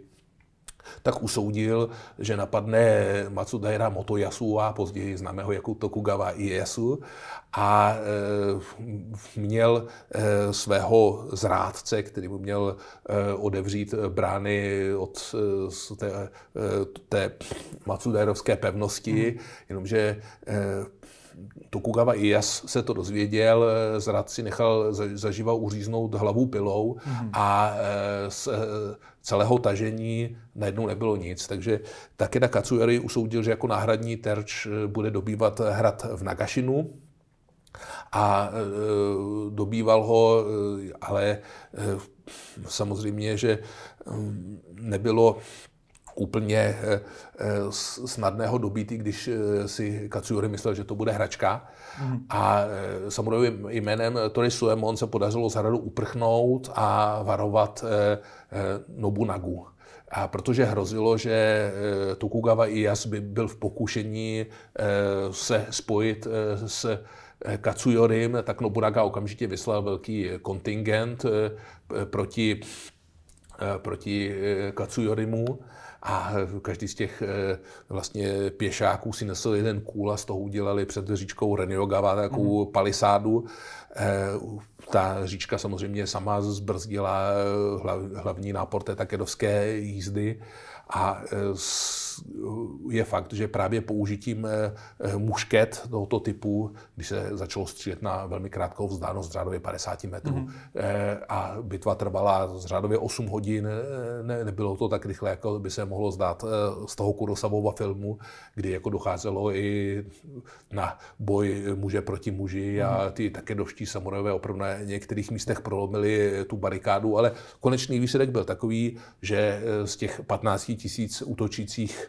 tak usoudil, že napadne Matsudaira Motoyasu a později známého jako Tokugawa Ieyasu a e, měl e, svého zrádce, který mu měl e, odevřít brány od té, e, té Matsudairovské pevnosti, mm. jenomže e, Tokugawa Iejas se to dozvěděl, eh, zrad si nechal zaživa uříznout hlavu pilou mm-hmm. a z eh, eh, celého tažení najednou nebylo nic. Takže Takeda Katsueri usoudil, že jako náhradní terč bude dobývat hrad v Nagashinu, a dobýval ho, ale samozřejmě, že mm, nebylo úplně eh, eh, snadného dobití, když eh, si Katsuyori myslel, že to bude hračka. Mm. A samozřejmě jménem Tori Suemon se podařilo zahradu uprchnout a varovat Nobunagu. A protože hrozilo, že Tokugawa Ieyasu by byl v pokušení se spojit s Katsuyorim, tak Nobunaga okamžitě vyslal velký kontingent proti, proti Katsuyorimu a každý z těch eh, vlastně pěšáků si nesl jeden kůl a z toho udělali před říčkou Reniogava takovou mm-hmm. palisádu. Eh, ta říčka samozřejmě sama zbrzdila eh, hlavní nápor té takedovské jízdy a s je fakt, že právě použitím eh, eh, mušket tohoto typu, když se začalo střílet na velmi krátkou vzdálenost, řádově 50 metrů, mm-hmm. a bitva trvala řádově 8 hodin, ne, nebylo to tak rychle, jako by se mohlo zdát z toho Kurosavova filmu, kdy jako docházelo i na boj muže proti muži a mhm. ty také doští samurajové opravdu na některých místech prolomili tu barikádu, ale konečný výsledek byl takový, že z těch 15 tisíc útočících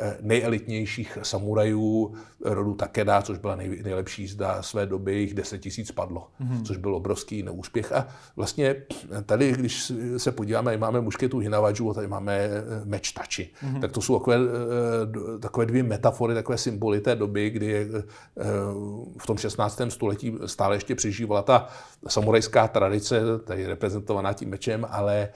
Eh, nejelitnějších samurajů eh, rodu Takeda, což byla nej, nejlepší zda své doby, jich 10 tisíc padlo, mm-hmm. což byl obrovský neúspěch. A vlastně eh, tady, když se podíváme, máme mušketu Hinavaju a tady máme meč Tači. Mm-hmm. Tak to jsou takové, takové dvě metafory, takové symboly té doby, kdy v tom 16. století stále ještě přežívala ta samurajská tradice, tady reprezentovaná tím mečem, ale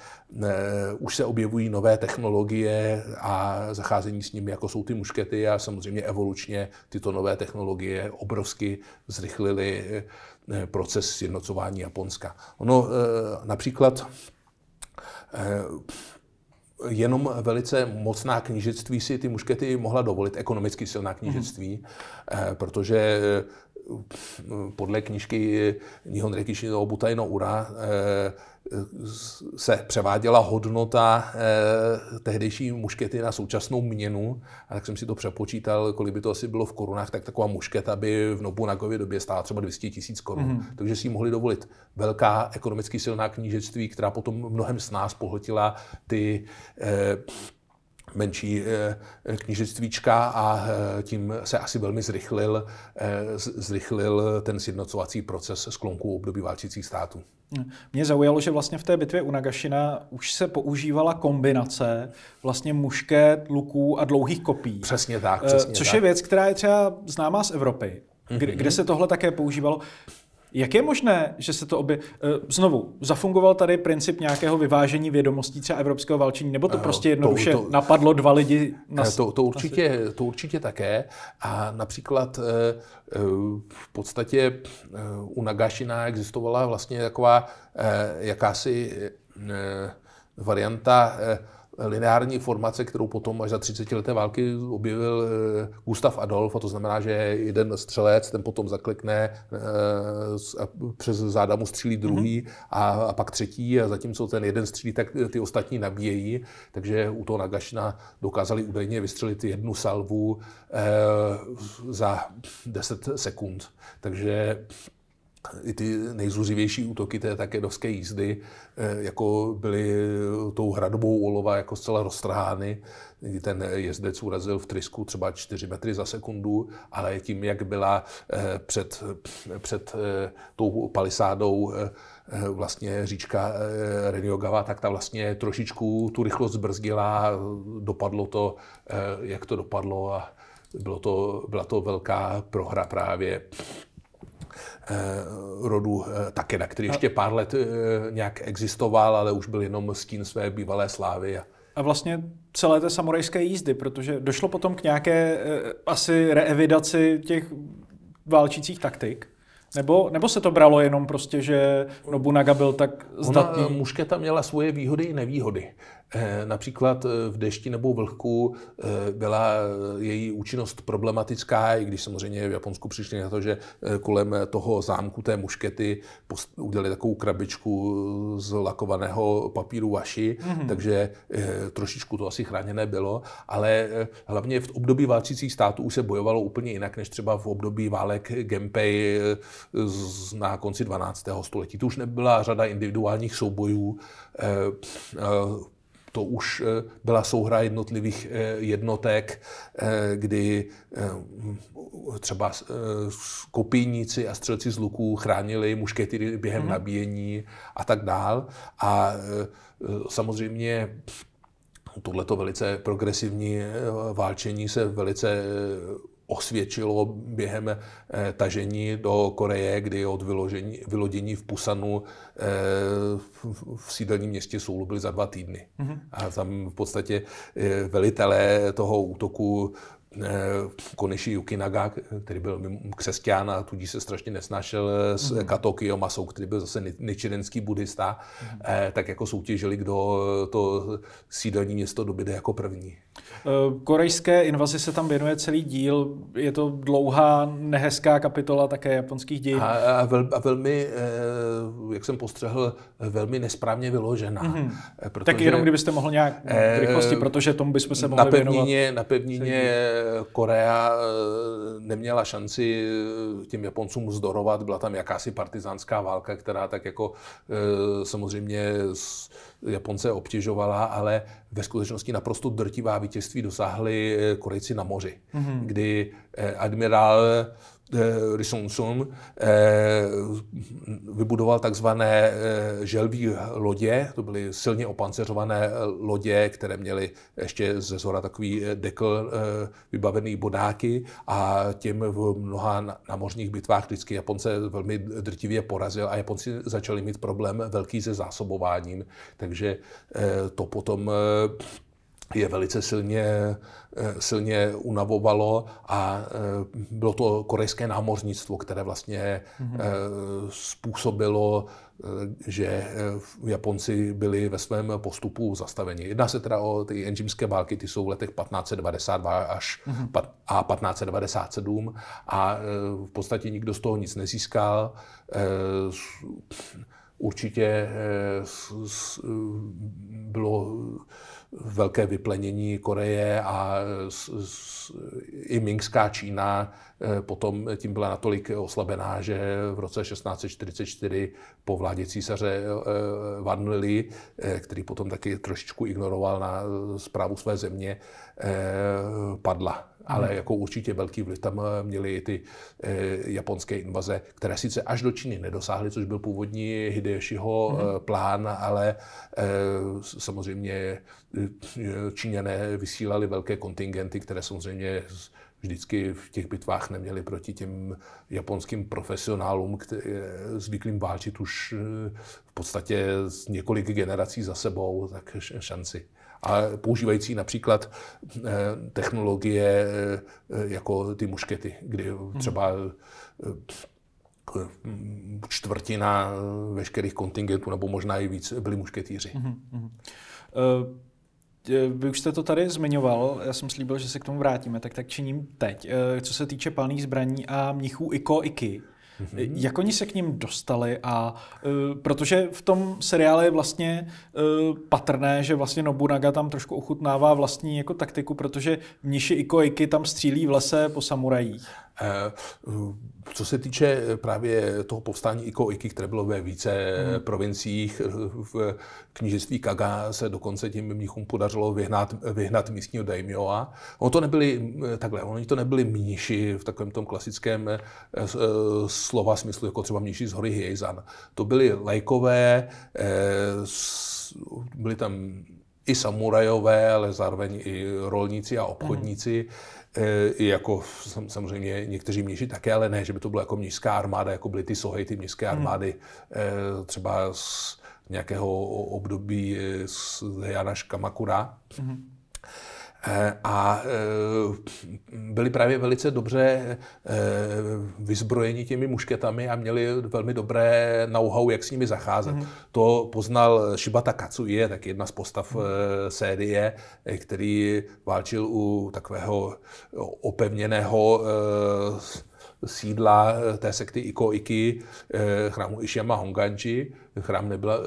už se objevují nové technologie a zacházení s ním tím, jako jsou ty muškety a samozřejmě evolučně tyto nové technologie obrovsky zrychlily eh, proces sjednocování Japonska. Ono eh, například eh, jenom velice mocná knížectví si ty muškety mohla dovolit, ekonomicky silná knížectví, mm-hmm. protože podle knižky Nihon Rekishi no Obutajno Ura eh, se převáděla hodnota eh, tehdejší muškety na současnou měnu. A tak jsem si to přepočítal, kolik by to asi bylo v korunách, tak taková mušketa by v Nobunagově době stála třeba 200 tisíc korun. Mm-hmm. Takže si mohli dovolit velká ekonomicky silná knížectví, která potom mnohem s nás pohltila ty eh, menší eh, knižectvíčka a eh, tím se asi velmi zrychlil, eh, zrychlil ten sjednocovací proces sklonku období válčících států. Mě zaujalo, že vlastně v té bitvě u Nagašina už se používala kombinace vlastně mušket, luků a dlouhých kopí. Přesně tak, přesně Což tak. je věc, která je třeba známá z Evropy, kde, mm-hmm. kde mhm. se tohle také používalo. Jak je možné, že se to obě... Eh, znovu, zafungoval tady princip nějakého vyvážení vědomostí třeba evropského válčení, nebo to eh, prostě jednoduše to, to, napadlo dva lidi na eh, to, to, určitě, to určitě také. A například v podstatě u Nagashina existovala vlastně taková jakási varianta lineární formace, kterou potom až za 30 leté války objevil eh, Gustav Adolf, a to znamená, že jeden střelec, ten potom zaklekne, eh, přes záda mu střílí druhý mm-hmm. a, a pak třetí, a zatímco ten jeden střílí, tak ty ostatní nabíjejí. Takže u toho nagašna dokázali údajně vystřelit jednu salvu eh, za 10 sekund. Takže i ty nejzuřivější útoky té takedovské jízdy eh, jako byly eh, tou hradbou olova jako zcela roztrhány. Ten jezdec urazil v trysku třeba 4 metry za sekundu, ale tím, jak byla eh, před, před tou palisádou vlastně říčka Reniogava, tak ta vlastně trošičku tu rychlost zbrzdila, dopadlo to, jak to dopadlo a bylo to, byla to velká prohra právě Eh, rodu eh, na který ještě pár let eh, nějak existoval, ale už byl jenom stín své bývalé slávy. A vlastně celé té samurajské jízdy, protože došlo potom k nějaké asi reevidaci těch válčících taktik. Nebo, nebo se to bralo jenom prostě, že Nobunaga byl tak zdatný? Ona, mušketa měla svoje výhody i nevýhody. Eh, například eh, v dešti nebo vlhku eh, byla její účinnost problematická, i když samozřejmě v Japonsku přišli na to, že kolem toho zámku té muškety udělali takovou krabičku z lakovaného papíru vaši, mm-hmm. takže trošičku to asi chráněné bylo, ale hlavně v období válčících států už se bojovalo úplně jinak, než třeba v období válek Genpei na konci 12. století. To už nebyla řada individuálních soubojů, to už eh, byla souhra jednotlivých eh, jednotek, eh, kdy třeba kopíníci a střelci z luků chránili muškety během mm-hmm. nabíjení a tak dál. A samozřejmě tohleto velice progresivní válčení se velice osvědčilo během eh, tažení do Koreje, kdy od vyložení, vylodění v Pusanu eh, v sídelním městě Soulu byly za dva týdny. Mm-hmm. A tam v podstatě eh, velitelé toho útoku Koneši Yukinaga, který byl křesťan a tudíž se strašně nesnašel s mm-hmm. Katoky Masou, který byl zase ničirenský buddhista, mm-hmm. tak jako soutěžili, kdo to sídelní město dobyde jako první. Eh, korejské invazi se tam věnuje celý díl, je to dlouhá, nehezká kapitola také japonských dějin. A, a, vel, a velmi, eh, jak jsem postřehl, velmi nesprávně vyložená. Mm-hmm. Protože, tak jenom kdybyste mohl nějak v rychlosti, protože tomu bychom se mohli na pevnině, věnovat. Na pevnině Korea neměla šanci těm Japoncům zdorovat, byla tam jakási partizánská válka, která tak jako samozřejmě Japonce obtěžovala, ale ve skutečnosti naprosto drtivá vítězství dosáhli eh, Korejci na moři, mm-hmm. kdy eh, admirál Eh, Rysunsun eh, vybudoval takzvané eh, želví lodě, to byly silně opanceřované lodě, které měly ještě ze zhora takový dekl vybavený bodáky a tím v mnoha námořních bitvách vždycky Japonce velmi drtivě porazil a Japonci začali mít problém velký se zásobováním, takže to potom je velice silně, eh, silně unavovalo a eh, bylo to korejské námořnictvo, které vlastně mm-hmm. způsobilo, že Japonci byli ve svém postupu zastaveni. Jedná se teda o ty enžimské války, ty jsou v letech 1592 až mm-hmm. a 1597 a v podstatě nikdo z toho nic nezískal. Určitě bylo velké vyplenění Koreje a s, s, i Mingská Čína eh, potom tím byla natolik oslabená, že v roce 1644 po vládě císaře eh, Van Lili, eh, který potom taky trošičku ignoroval na zprávu své země, Eh, padla. Ale hmm. jako určitě velký vliv tam eh, měly i ty eh, japonské invaze, které sice až do Číny nedosáhly, což byl původní Hideyoshiho mm plán, ale samozřejmě Číňané vysílali velké kontingenty, které samozřejmě vždycky v těch bitvách neměli proti těm japonským profesionálům, zvyklým válčit už v podstatě několik generací za sebou, tak šanci a používající například eh, technologie eh, eh, jako ty muškety, kdy hmm. třeba jako, mm, čtvrtina veškerých kontingentů, nebo možná i víc, byli mušketýři. Hmm, hmm. vy už jste to tady zmiňoval, já jsem slíbil, že se k tomu vrátíme, tak tak činím teď. co se týče palných zbraní a mnichů Iko Iky, Mhm. Eh, jak oni se k ním dostali a uh, protože v tom seriále je vlastně uh, patrné, že vlastně Nobunaga tam trošku ochutnává vlastní jako taktiku, protože mniši kojky tam střílí v lese po samurajích. Eh, co se týče eh, právě toho povstání Iko Iki, které bylo ve více eh, hmm. provinciích, v knížectví Kaga se dokonce těm mnichům podařilo vyhnat, vyhnat místního daimyoa. Ono to nebyli takhle, oni to nebyli mniši v takovém tom klasickém slova smyslu, jako třeba mniši z hory Hiezan. To byli lajkové, byli tam i samurajové, ale zároveň i rolníci a obchodníci. Hmm Eh, jako samozřejmě někteří mniši také, ale ne, že by to byla jako městská armáda, jako byly ty sohy, ty městské hmm. armády, hmm. třeba z nějakého období eh, z Jana Škamakura. Hmm. Eh, a eh, byli právě velice dobře eh, vyzbrojeni těmi mušketami a měli velmi dobré know-how, jak s nimi zacházet. Mm-hmm. To poznal Shibata Katsuie, tak jedna z postav mm-hmm. série, který válčil u takového opevněného sídla té sekty Iko Iki, chrámu Ishiyama Honganji Chrám nebyla, eh,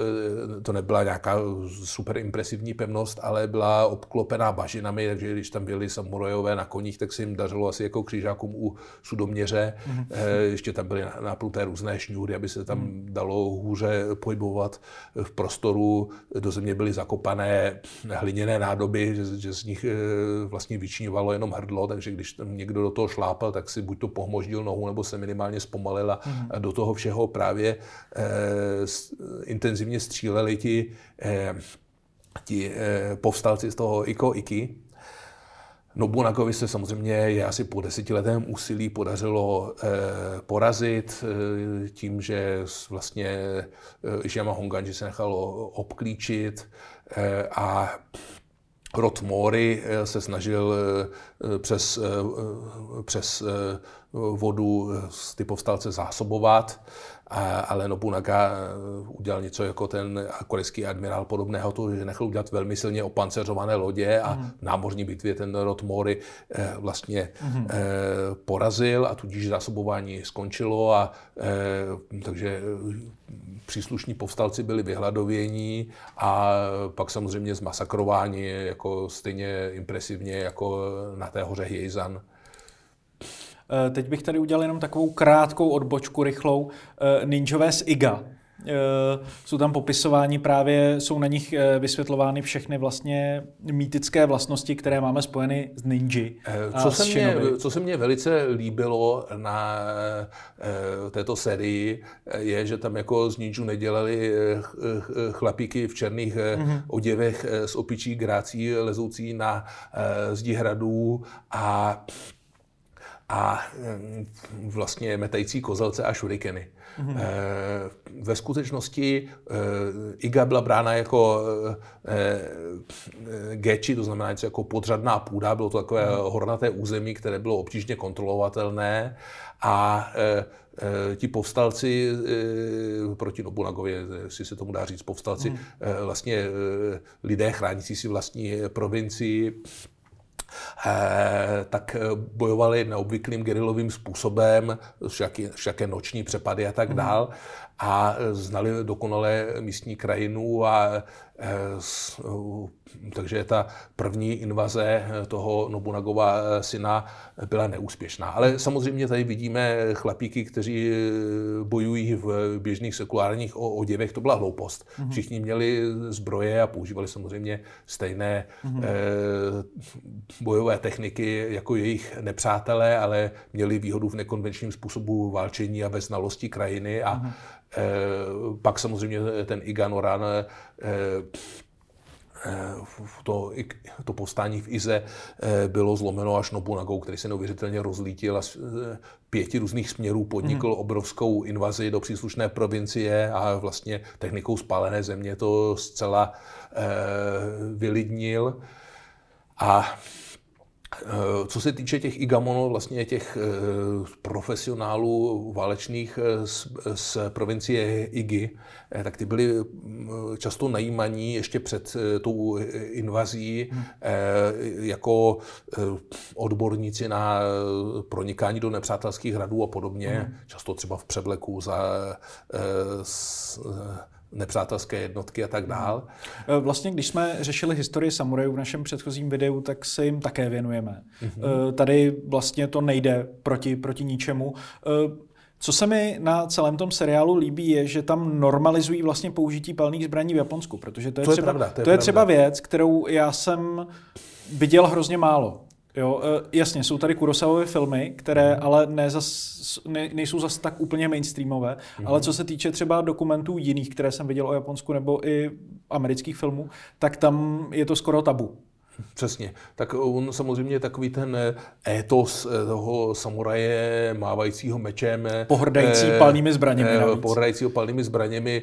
eh, to nebyla nějaká super impresivní pevnost, ale byla obklopená bažinami, takže když tam byli samurajové na koních, tak se jim dařilo asi jako křižákům u sudoměře. Mhm. Eh, ještě tam byly napluté různé šňůry, aby se tam mhm. dalo hůře pohybovat v prostoru. Do země byly zakopané hliněné nádoby, že, že z nich vlastně vyčnívalo jenom hrdlo, takže když tam někdo do toho šlápal, tak si buď to pohmoždil nohu, nebo se minimálně zpomalila. Mhm. Do toho všeho právě Eh, intenzivně stříleli ti, eh, ti eh, povstalci z toho Iko Iki. Nobunakovi se samozřejmě je asi po desetiletém úsilí podařilo eh, porazit eh, tím, že vlastně eh, Žema Honganji se nechalo obklíčit eh, a Rod Mori eh, se snažil eh, přes, přes vodu ty povstalce zásobovat a, ale Nobunaga eh, udělal něco jako ten korejský admirál podobného, to, že nechal udělat velmi silně opancerované lodě a mm. v námořní bitvě ten rod Mori e, vlastně mm. porazil a tudíž zásobování skončilo a e, takže příslušní povstalci byli vyhladovění a pak samozřejmě zmasakrováni jako stejně impresivně jako na té hoře Jejzan. Eh, teď bych tady udělal jenom takovou krátkou odbočku rychlou. Eh, ninjové z IGA. Eh, jsou tam popisováni právě, jsou na nich vysvětlovány všechny vlastně mýtické vlastnosti, které máme spojeny s ninji. Co se, mě, co se mě velice líbilo na této sérii, je, že tam jako z ninju nedělali chlapíky v černých mm-hmm. oděvech s opičí grácí lezoucí na zdi hradů a a mm, vlastně metající kozelce a šurikeny. Mm-hmm. Eh, ve skutečnosti eh, IGA byla brána jako eh, geči, to znamená něco jako podřadná půda, bylo to takové mm-hmm. hornaté území, které bylo obtížně kontrolovatelné a ti povstalci proti Nobunagovi, si se tomu dá říct povstalci, mm vlastně lidé chránící si vlastní provincii, Eh, tak eh, bojovali neobvyklým gerilovým způsobem, však, noční přepady a tak mhm. dál a znali dokonale místní krajinu a eh, eh, takže ta první invaze eh, toho Nobunagova syna byla neúspěšná. Ale samozřejmě tady vidíme chlapíky, kteří bojují v běžných sekulárních oděvech. To byla hloupost. Mm-hmm. Všichni měli zbroje a používali samozřejmě stejné mm-hmm. bojové techniky jako jejich nepřátelé, ale měli výhodu v nekonvenčním způsobu válčení a ve znalosti krajiny a mm-hmm Eh, pak samozřejmě ten Iganoran eh, eh, to, to povstání v Ize bylo zlomeno až Nobunagou, který se neuvěřitelně rozlítil a z pěti různých směrů podnikl hmm. obrovskou invazi do příslušné provincie a vlastně technikou spálené země to zcela eh, vylidnil. A Eh, co se týče těch igamonů, vlastně těch eh, profesionálů válečných eh, z, z provincie Igi, tak ty byli mm, často najímaní ještě před tou invazí hmm. jako odborníci na pronikání do nepřátelských hradů a podobně, hmm. často třeba v převleku za s, nepřátelské jednotky a tak mhm. dál. E, vlastně, když jsme řešili historii samurajů v našem předchozím videu, tak se jim také věnujeme. Mm-hmm. Tady vlastně to nejde proti, proti ničemu. E, co se mi na celém tom seriálu líbí, je, že tam normalizují vlastně použití palných zbraní v Japonsku, protože to je, to třeba, je, pravda, to je, to je třeba věc, kterou já jsem viděl hrozně málo. Jo, eh, jasně, jsou tady Kurosawovy filmy, které mhm. ale ne zas, ne, nejsou zase tak úplně mainstreamové, mm ale mhm. co se týče třeba dokumentů jiných, které jsem viděl o Japonsku nebo i amerických filmů, tak tam je to skoro tabu. Přesně. Tak on samozřejmě takový ten eh, étos eh, toho samuraje mávajícího mečem. Pohrdající palnými zbraněmi. navíc. pohrdajícího palnými zbraněmi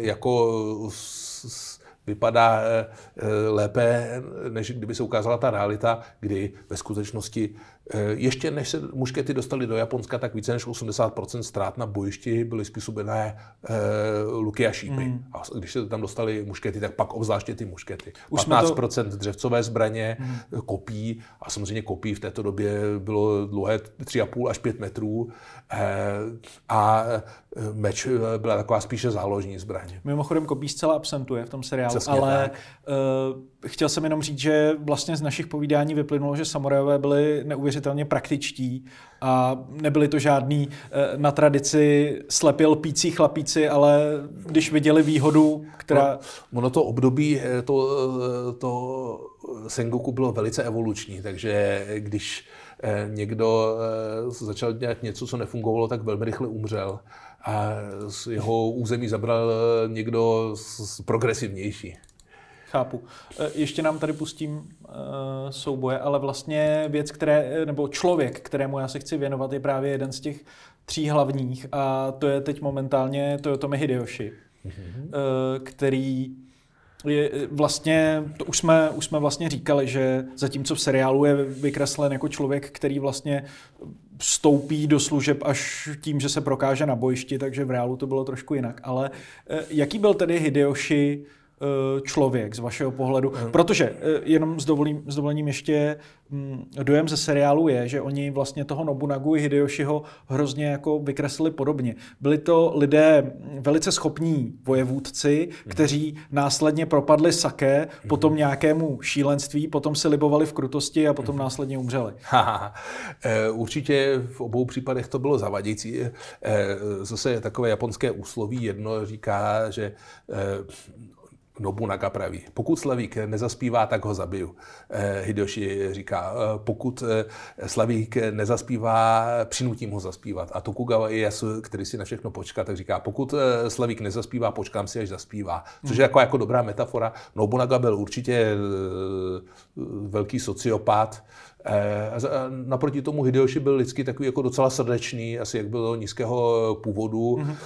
jako s, s vypadá eh, eh, lépe, než kdyby se ukázala ta realita, kdy ve skutečnosti Eh, ještě než se muškety dostali do Japonska, tak více než 80% ztrát na bojišti byly způsobené e, luky a šípy. Mm. A když se tam dostali muškety, tak pak obzvláště ty muškety. Už 15% to... dřevcové zbraně, mm. kopí a samozřejmě kopí v této době bylo dlouhé 3,5 až 5 metrů e, a meč byla taková spíše záložní zbraně. Mimochodem kopí zcela absentuje v tom seriálu, Cresně ale tak. E, chtěl jsem jenom říct, že vlastně z našich povídání vyplynulo, že samurajové byli neuvěřitelně praktičtí a nebyli to žádný eh, na tradici slepil pící chlapíci, ale když viděli výhodu, která... No, ono to období, eh, to, eh, to Sengoku bylo velice evoluční, takže když někdo začal dělat něco, co nefungovalo, tak velmi rychle umřel a z jeho území zabral někdo progresivnější. Chápu. E, ještě nám tady pustím e, souboje, ale vlastně věc, které, nebo člověk, kterému já se chci věnovat, je právě jeden z těch tří hlavních a to je teď momentálně Toyotomi Hideyoshi, mm-hmm. který je vlastně, to už jsme, už jsme vlastně říkali, že zatímco v seriálu je vykreslen jako člověk, který vlastně vstoupí do služeb až tím, že se prokáže na bojišti, takže v reálu to bylo trošku jinak. Ale jaký byl tedy Hideyoshi Eh, člověk z vašeho pohledu? Hmm. Protože eh, jenom s, dovolím, s dovolením ještě mm, dojem ze seriálu je, že oni vlastně toho Nobunagu i Hideyoshiho hrozně jako vykreslili podobně. Byli to lidé velice schopní vojevůdci, hmm. kteří následně propadli saké, hmm. potom nějakému šílenství, potom si libovali v krutosti a potom hmm. následně umřeli. Ha, ha. E, určitě v obou případech to bylo zavadějící. E, zase takové japonské úsloví jedno říká, že e, Nobunaga praví, pokud Slavík nezaspívá, tak ho zabiju. Eh, Hideyoshi říká, eh, pokud eh, Slavík nezaspívá, přinutím ho zaspívat. A Tokugawa Ieyasu, který si na všechno počká, tak říká, pokud Slavík nezaspívá, počkám si, až zaspívá. Hmm. Což je jako, jako dobrá metafora. Nobunaga byl určitě velký sociopat, Eh, naproti tomu Hideyoshi byl lidsky takový jako docela srdečný, asi jak bylo nízkého původu. Mm-hmm.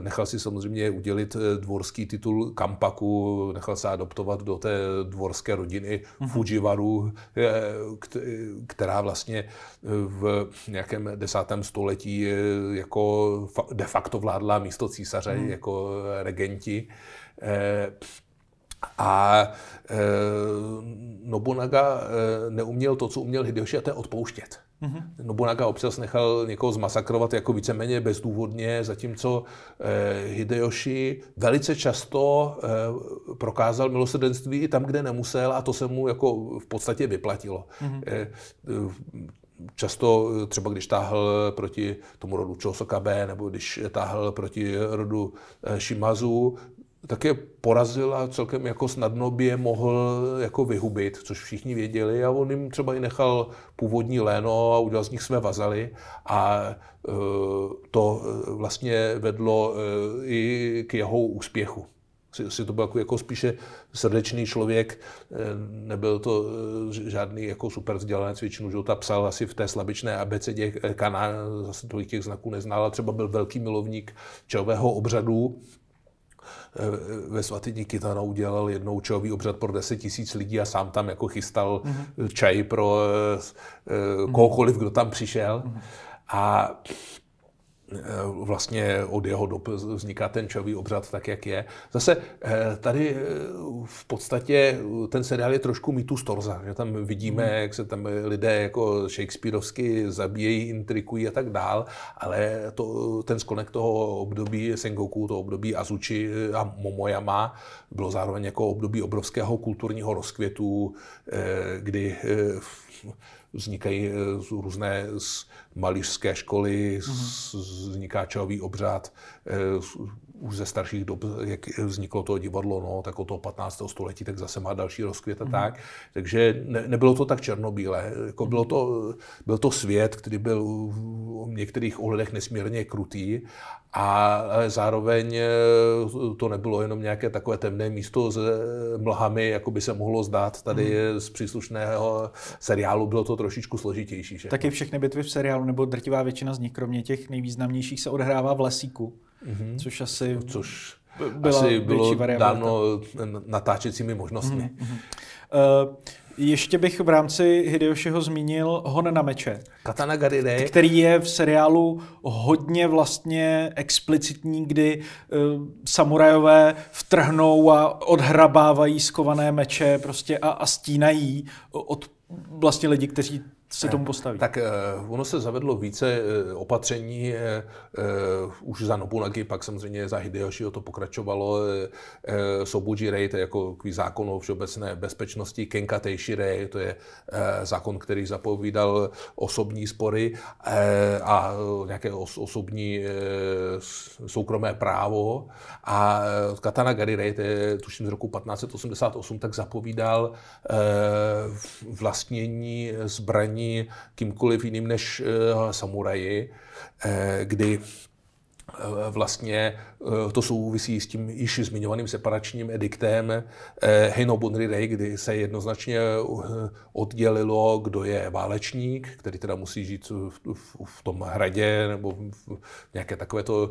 Nechal si samozřejmě udělit eh, dvorský titul Kampaku, nechal se adoptovat do té dvorské rodiny mm-hmm. Fujivaru, která vlastně v nějakém desátém století jako de facto vládla místo císaře mm-hmm. jako regenti. A e, Nobunaga e, neuměl to, co uměl Hideyoshi, a to je odpouštět. Mm-hmm. Nobunaga občas nechal někoho zmasakrovat jako víceméně bezdůvodně, zatímco e, Hideyoshi velice často e, prokázal milosrdenství i tam, kde nemusel a to se mu jako v podstatě vyplatilo. Mm-hmm. E, často třeba když táhl proti tomu rodu Chosokabe, nebo když táhl proti rodu Shimazu, tak je porazil a celkem jako snadno by je mohl jako vyhubit, což všichni věděli a on jim třeba i nechal původní léno a udělal z nich své vazaly a e, to e, vlastně vedlo e, i k jeho úspěchu si to byl jako, jako spíše srdečný člověk, nebyl to žádný jako super vzdělanec, většinu života psal asi v té slabičné abecedě kaná, zase tolik těch znaků neznal, a třeba byl velký milovník čelového obřadu, Eh, ve svatý Nikitana udělal jednou čajový obřad pro 10 tisíc lidí a sám tam jako chystal mm-hmm. čaj pro eh, eh, kohokoliv, kdo tam přišel. Mm-hmm. A Eh, vlastně od jeho dob vzniká ten čový obřad tak, jak je. Zase eh, tady eh, v podstatě ten seriál je trošku mýtus Torza, že tam vidíme, hmm. jak se tam lidé jako Shakespeareovsky zabíjejí, intrikují a tak dál, ale to, ten skonek toho období Sengoku, to období Azuchi a Momoyama bylo zároveň jako období obrovského kulturního rozkvětu, kdy vznikají různé z, malířské školy, mm-hmm. vzniká čajový obřad, eh, už ze starších dob, jak vzniklo to divadlo, no, tak od toho 15. století, tak zase má další rozkvět a mm tak. Takže ne, nebylo to tak černobílé. Jako mhm. bylo to, byl to svět, který byl v některých ohledech nesmírně krutý a zároveň e, to nebylo jenom nějaké takové temné místo s e, mlhami, jako by se mohlo zdát tady mm. z příslušného seriálu, bylo to trošičku složitější. Že? Taky všechny bitvy v seriálu, nebo drtivá většina z nich, kromě těch nejvýznamnějších, se odehrává v lesíku mm-hmm. což asi... No, což byla asi bylo dáno natáčecími možnostmi. Mm-hmm. Uh, ještě bych v rámci Hideyoshiho zmínil Hon na meče. Katana Garide. Který je v seriálu hodně vlastně explicitní, kdy uh, samurajové vtrhnou a odhrabávají skované meče prostě a, a stínají od vlastně lidi, kteří se tomu postaví? Tak eh, ono se zavedlo více eh, opatření eh, už za Nobunagy, pak samozřejmě za Hideyoshiho to pokračovalo. Sobuji uh, to je jako takový zákon o všeobecné bezpečnosti, Kenka Teishirei, to je zákon, který zapovídal osobní spory a nějaké osobní soukromé právo. A Katana Katana Garirei, to je tuším z roku 1588, tak zapovídal vlastnění zbraní ani kýmkoliv jiným než eh, samuraji, eh, kdy Eh, vlastně eh, to souvisí s tím již zmiňovaným separačním ediktem Hino eh, Bunridej, kdy se jednoznačně oddělilo, kdo je válečník, který teda musí žít v, v, v tom hradě nebo v nějaké takovéto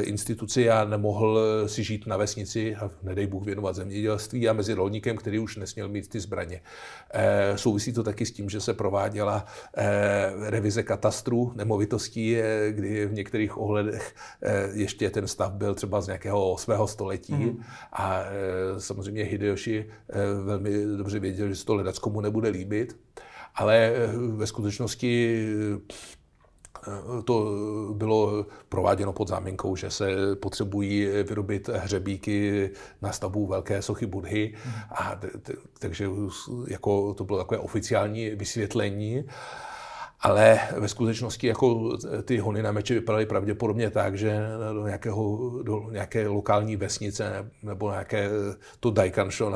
instituci a nemohl si žít na vesnici a nedej Bůh věnovat zemědělství a mezi rolníkem, který už nesměl mít ty zbraně. Souvisí to taky s tím, že se prováděla revize katastru nemovitostí, kdy v některých ohledech Eh, ještě ten stav byl třeba z nějakého 8. století mm. a eh, samozřejmě Hideyoshi eh, velmi dobře věděl, že se to ledackomu nebude líbit, ale ve skutečnosti to bylo prováděno pod záminkou, že se potřebují vyrobit hřebíky na stavbu velké sochy Budhy. Mhm. A t- t- takže jako to bylo takové oficiální vysvětlení ale ve skutečnosti jako e, ty hony na meče vypadaly pravděpodobně tak, že e, do, nějakého, do nějaké lokální vesnice nebo nějaké e, to dajkanšo,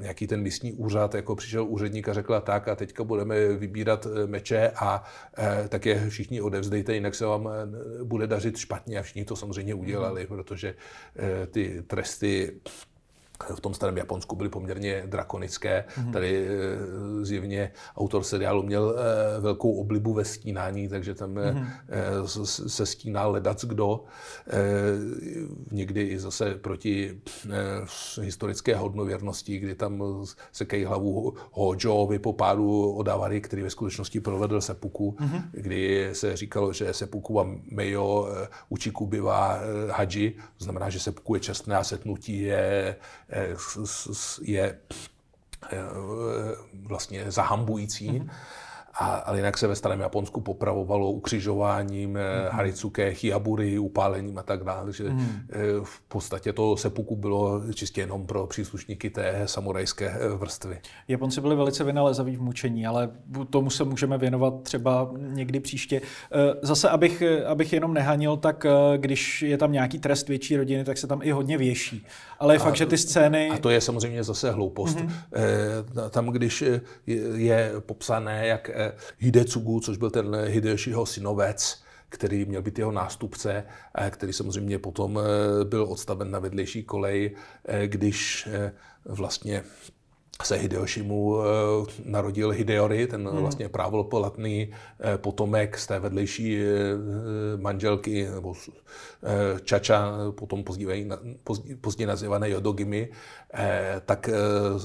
nějaký ten místní úřad, jako přišel úředník a řekla tak a teďka budeme vybírat meče a eh, tak je všichni odevzdejte, jinak se vám bude dařit špatně a všichni to samozřejmě udělali, mhm. protože ty tresty v tom starém Japonsku byly poměrně drakonické. Mm-hmm. Tady eh, zjevně autor seriálu měl eh, velkou oblibu ve stínání, takže tam mm-hmm. se stíná ledac kdo. Někdy i zase proti historické hodnověrnosti, kdy tam sekají hlavu Hojovi po pádu avary, který ve skutečnosti provedl sepuku, mm-hmm. kdy se říkalo, že sepuku a Mejo učiku bývá Haji, to znamená, že sepuku je čestné a setnutí je Eh, je eh, vlastně zahambující. Mm-hmm. A, ale jinak se ve starém Japonsku popravovalo ukřižováním, mm-hmm. Eh, haricuke, chiabury, upálením a tak dále. Že mm-hmm. v podstatě to sepuku bylo čistě jenom pro příslušníky té samurajské vrstvy. Japonci byli velice vynalezaví v mučení, ale tomu se můžeme věnovat třeba někdy příště. Zase, abych, abych jenom nehanil, tak když je tam nějaký trest větší rodiny, tak se tam i hodně věší. Ale je a, fakt, že ty scény... A to je samozřejmě zase hloupost. Mm-hmm. Tam, když eh, je popsané, jak cugu, eh, což byl ten Hideyoshiho synovec, který měl být jeho nástupce, který samozřejmě potom byl odstaven na vedlejší kolej, když vlastně se Hideošimu eh, narodil Hideori, ten hmm. vlastně právopolatný eh, potomek z té vedlejší eh, manželky, nebo Čača, potom později, později nazývané Jodogimi, tak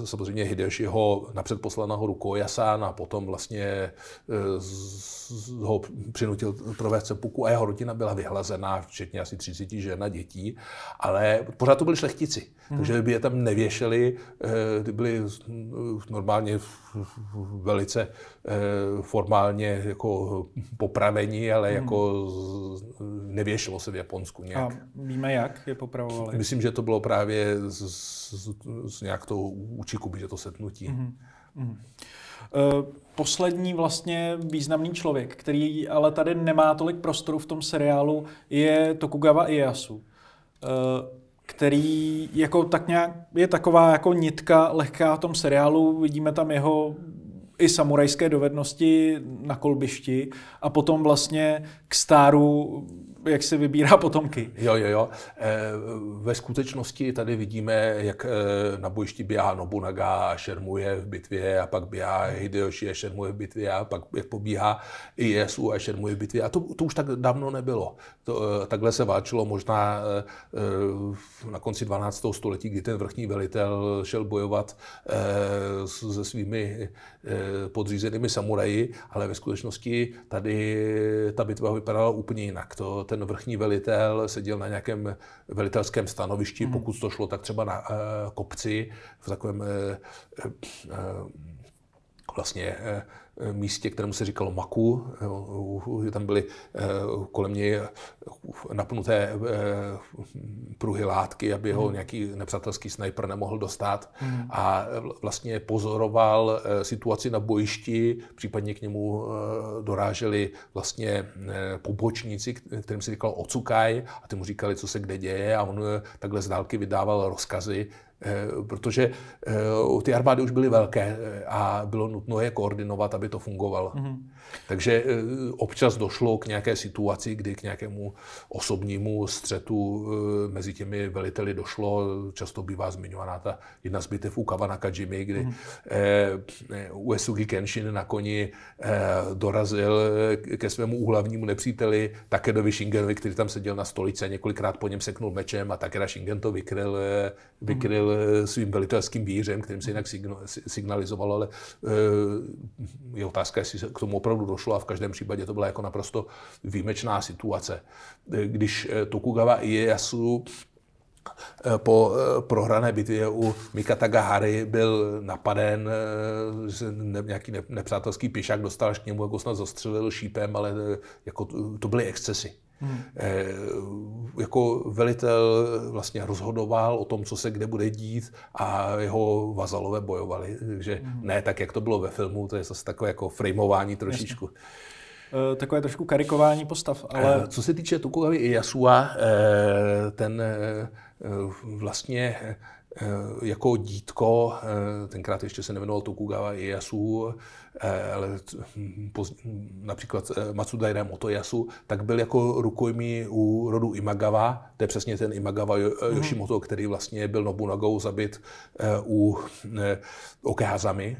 samozřejmě Hideošiho napřed poslal nahoru Koyasan a potom vlastně ho přinutil provést sepuku a jeho rodina byla vyhlazená, včetně asi 30 žen a dětí, ale pořád to byli šlechtici, hmm. takže by je tam nevěšeli, ty byli normálně velice eh, formálně jako popraveni, ale hmm. jako nevěšilo se v Japonsku nějak. A víme jak je popravovali? Myslím, že to bylo právě s, s, s nějak tou účiku, že to setnutí. Hmm. Hmm. Poslední vlastně významný člověk, který ale tady nemá tolik prostoru v tom seriálu, je Tokugawa Ieyasu. Eh, který jako tak nějak je taková jako nitka lehká v tom seriálu, vidíme tam jeho i samurajské dovednosti na kolbišti a potom vlastně k stáru jak se vybírá potomky. Jo, jo, jo. Eh, ve skutečnosti tady vidíme, jak eh, na bojišti běhá Nobunaga šermuje v bitvě a pak běhá Hideyoshi a šermuje v bitvě a pak jak pobíhá Iesu a šermuje v bitvě. A to, to už tak dávno nebylo. To, eh, takhle se válčilo možná na konci 12. století, kdy ten vrchní velitel šel bojovat se svými podřízenými samuraji, ale ve skutečnosti tady ta bitva vypadala úplně jinak. To, ten vrchní velitel seděl na nějakém velitelském stanovišti, hmm. pokud to šlo, tak třeba na uh, kopci, v takovém uh, uh, vlastně uh, Eh, místě, kterému se říkalo Maku. Eh, tam byly eh, kolem něj napnuté pruhy látky, aby ho hmm. nějaký nepřátelský snajper nemohl dostat. Hmm. A vlastně pozoroval situaci na bojišti, případně k němu doráželi vlastně pobočníci, kterým se říkalo Ocukaj, a ty mu říkali, co se kde děje, a on takhle z dálky vydával rozkazy, Eh, protože eh, ty armády už byly velké eh, a bylo nutno je koordinovat, aby to fungovalo. Mm-hmm. Takže eh, občas došlo k nějaké situaci, kdy k nějakému osobnímu střetu eh, mezi těmi veliteli došlo. Často bývá zmiňovaná ta jedna z bitev u Kavanakajimi, kdy mm. Eh, Uesugi Kenshin na koni dorazil ke svému úhlavnímu nepříteli Takedovi Shingenovi, který tam seděl na stolice, několikrát po něm seknul mečem a Takeda Shingen to vykryl, vykryl mhm. svým velitelským vířem, kterým se jinak mhm. signalizovalo, ale je otázka, jestli se k tomu opravdu opravdu došlo a v každém případě to byla jako naprosto výjimečná situace. Když eh, Tokugawa Ieyasu eh, po eh, prohrané bitvě u Mikataga Hari byl napaden, nějaký nepřátelský pišák dostal až k němu, jako snad zastřelil šípem, ale jako to byly excesy. Hmm. Eh, jako velitel vlastně rozhodoval o tom, co se kde bude dít a jeho vazalové bojovali. Takže hmm. ne tak, jak to bylo ve filmu, to je zase takové jako frameování trošičku. Jasně eh, takové trošku karikování postav. Eh, ale... Co se týče Tukugavy Yasua, ten vlastně Eh, jako dítko, eh, tenkrát ještě se nejmenoval Tokugawa Ieyasu, eh, ale hm, například Matsudaira Motoyasu, tak byl jako rukojmí u rodu Imagawa, to je přesně ten Imagawa mhm. Yoshimoto, který vlastně byl Nobunagou zabit u Okehazami,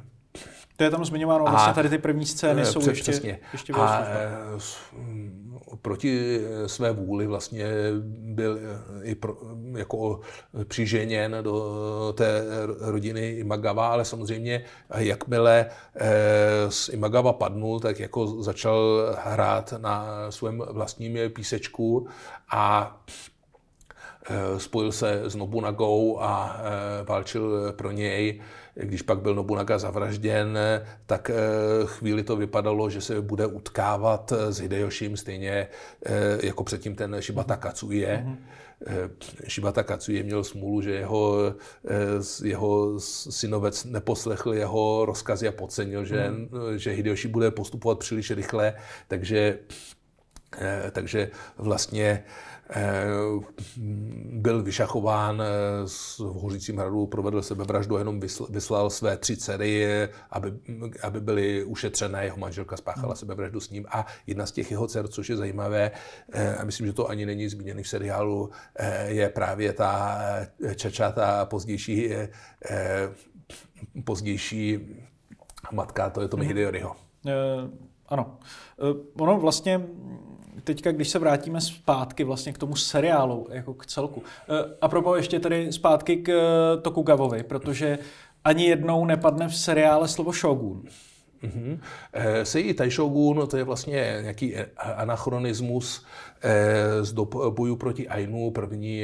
to je tam zmiňováno, a vlastně tady ty první scény eh, jsou před, ještě, přesně. ještě a, eh, mm, proti eh, své vůli vlastně byl i pro, mm, jako přiženěn do té rodiny Imagawa, ale samozřejmě jakmile z Imagawa padnul, tak jako začal hrát na svém vlastním písečku a spojil se s Nobunagou a válčil pro něj. Když pak byl Nobunaga zavražděn, tak eh, chvíli to vypadalo, že se bude utkávat eh, s Hideyoshim stejně eh, jako předtím ten Shibata Katsuye. Mm-hmm. Shibata Katsuye měl smůlu, že jeho, jeho synovec neposlechl jeho rozkazy a podcenil, že, mm. že Hideyoshi bude postupovat příliš rychle, takže, takže vlastně Eh, byl vyšachován eh, v Hořícím hradu, provedl sebevraždu, jenom vyslal své tři dcery, aby, aby byly ušetřené. Jeho manželka spáchala hmm. sebevraždu s ním a jedna z těch jeho dcer, což je zajímavé, eh, a myslím, že to ani není zmíněný v seriálu, je právě ta Čača, ta pozdější, pozdější matka, to je to hmm. Hideoriho. Ano. Ono vlastně teďka, když se vrátíme zpátky vlastně k tomu seriálu, jako k celku. Eh, A propo ještě tady zpátky k eh, Tokugavovi, protože ani jednou nepadne v seriále slovo Shogun. Mm-hmm. E, eh, Seiji Taishogun, to je vlastně nějaký anachronismus e, z dob boju proti Ainu. První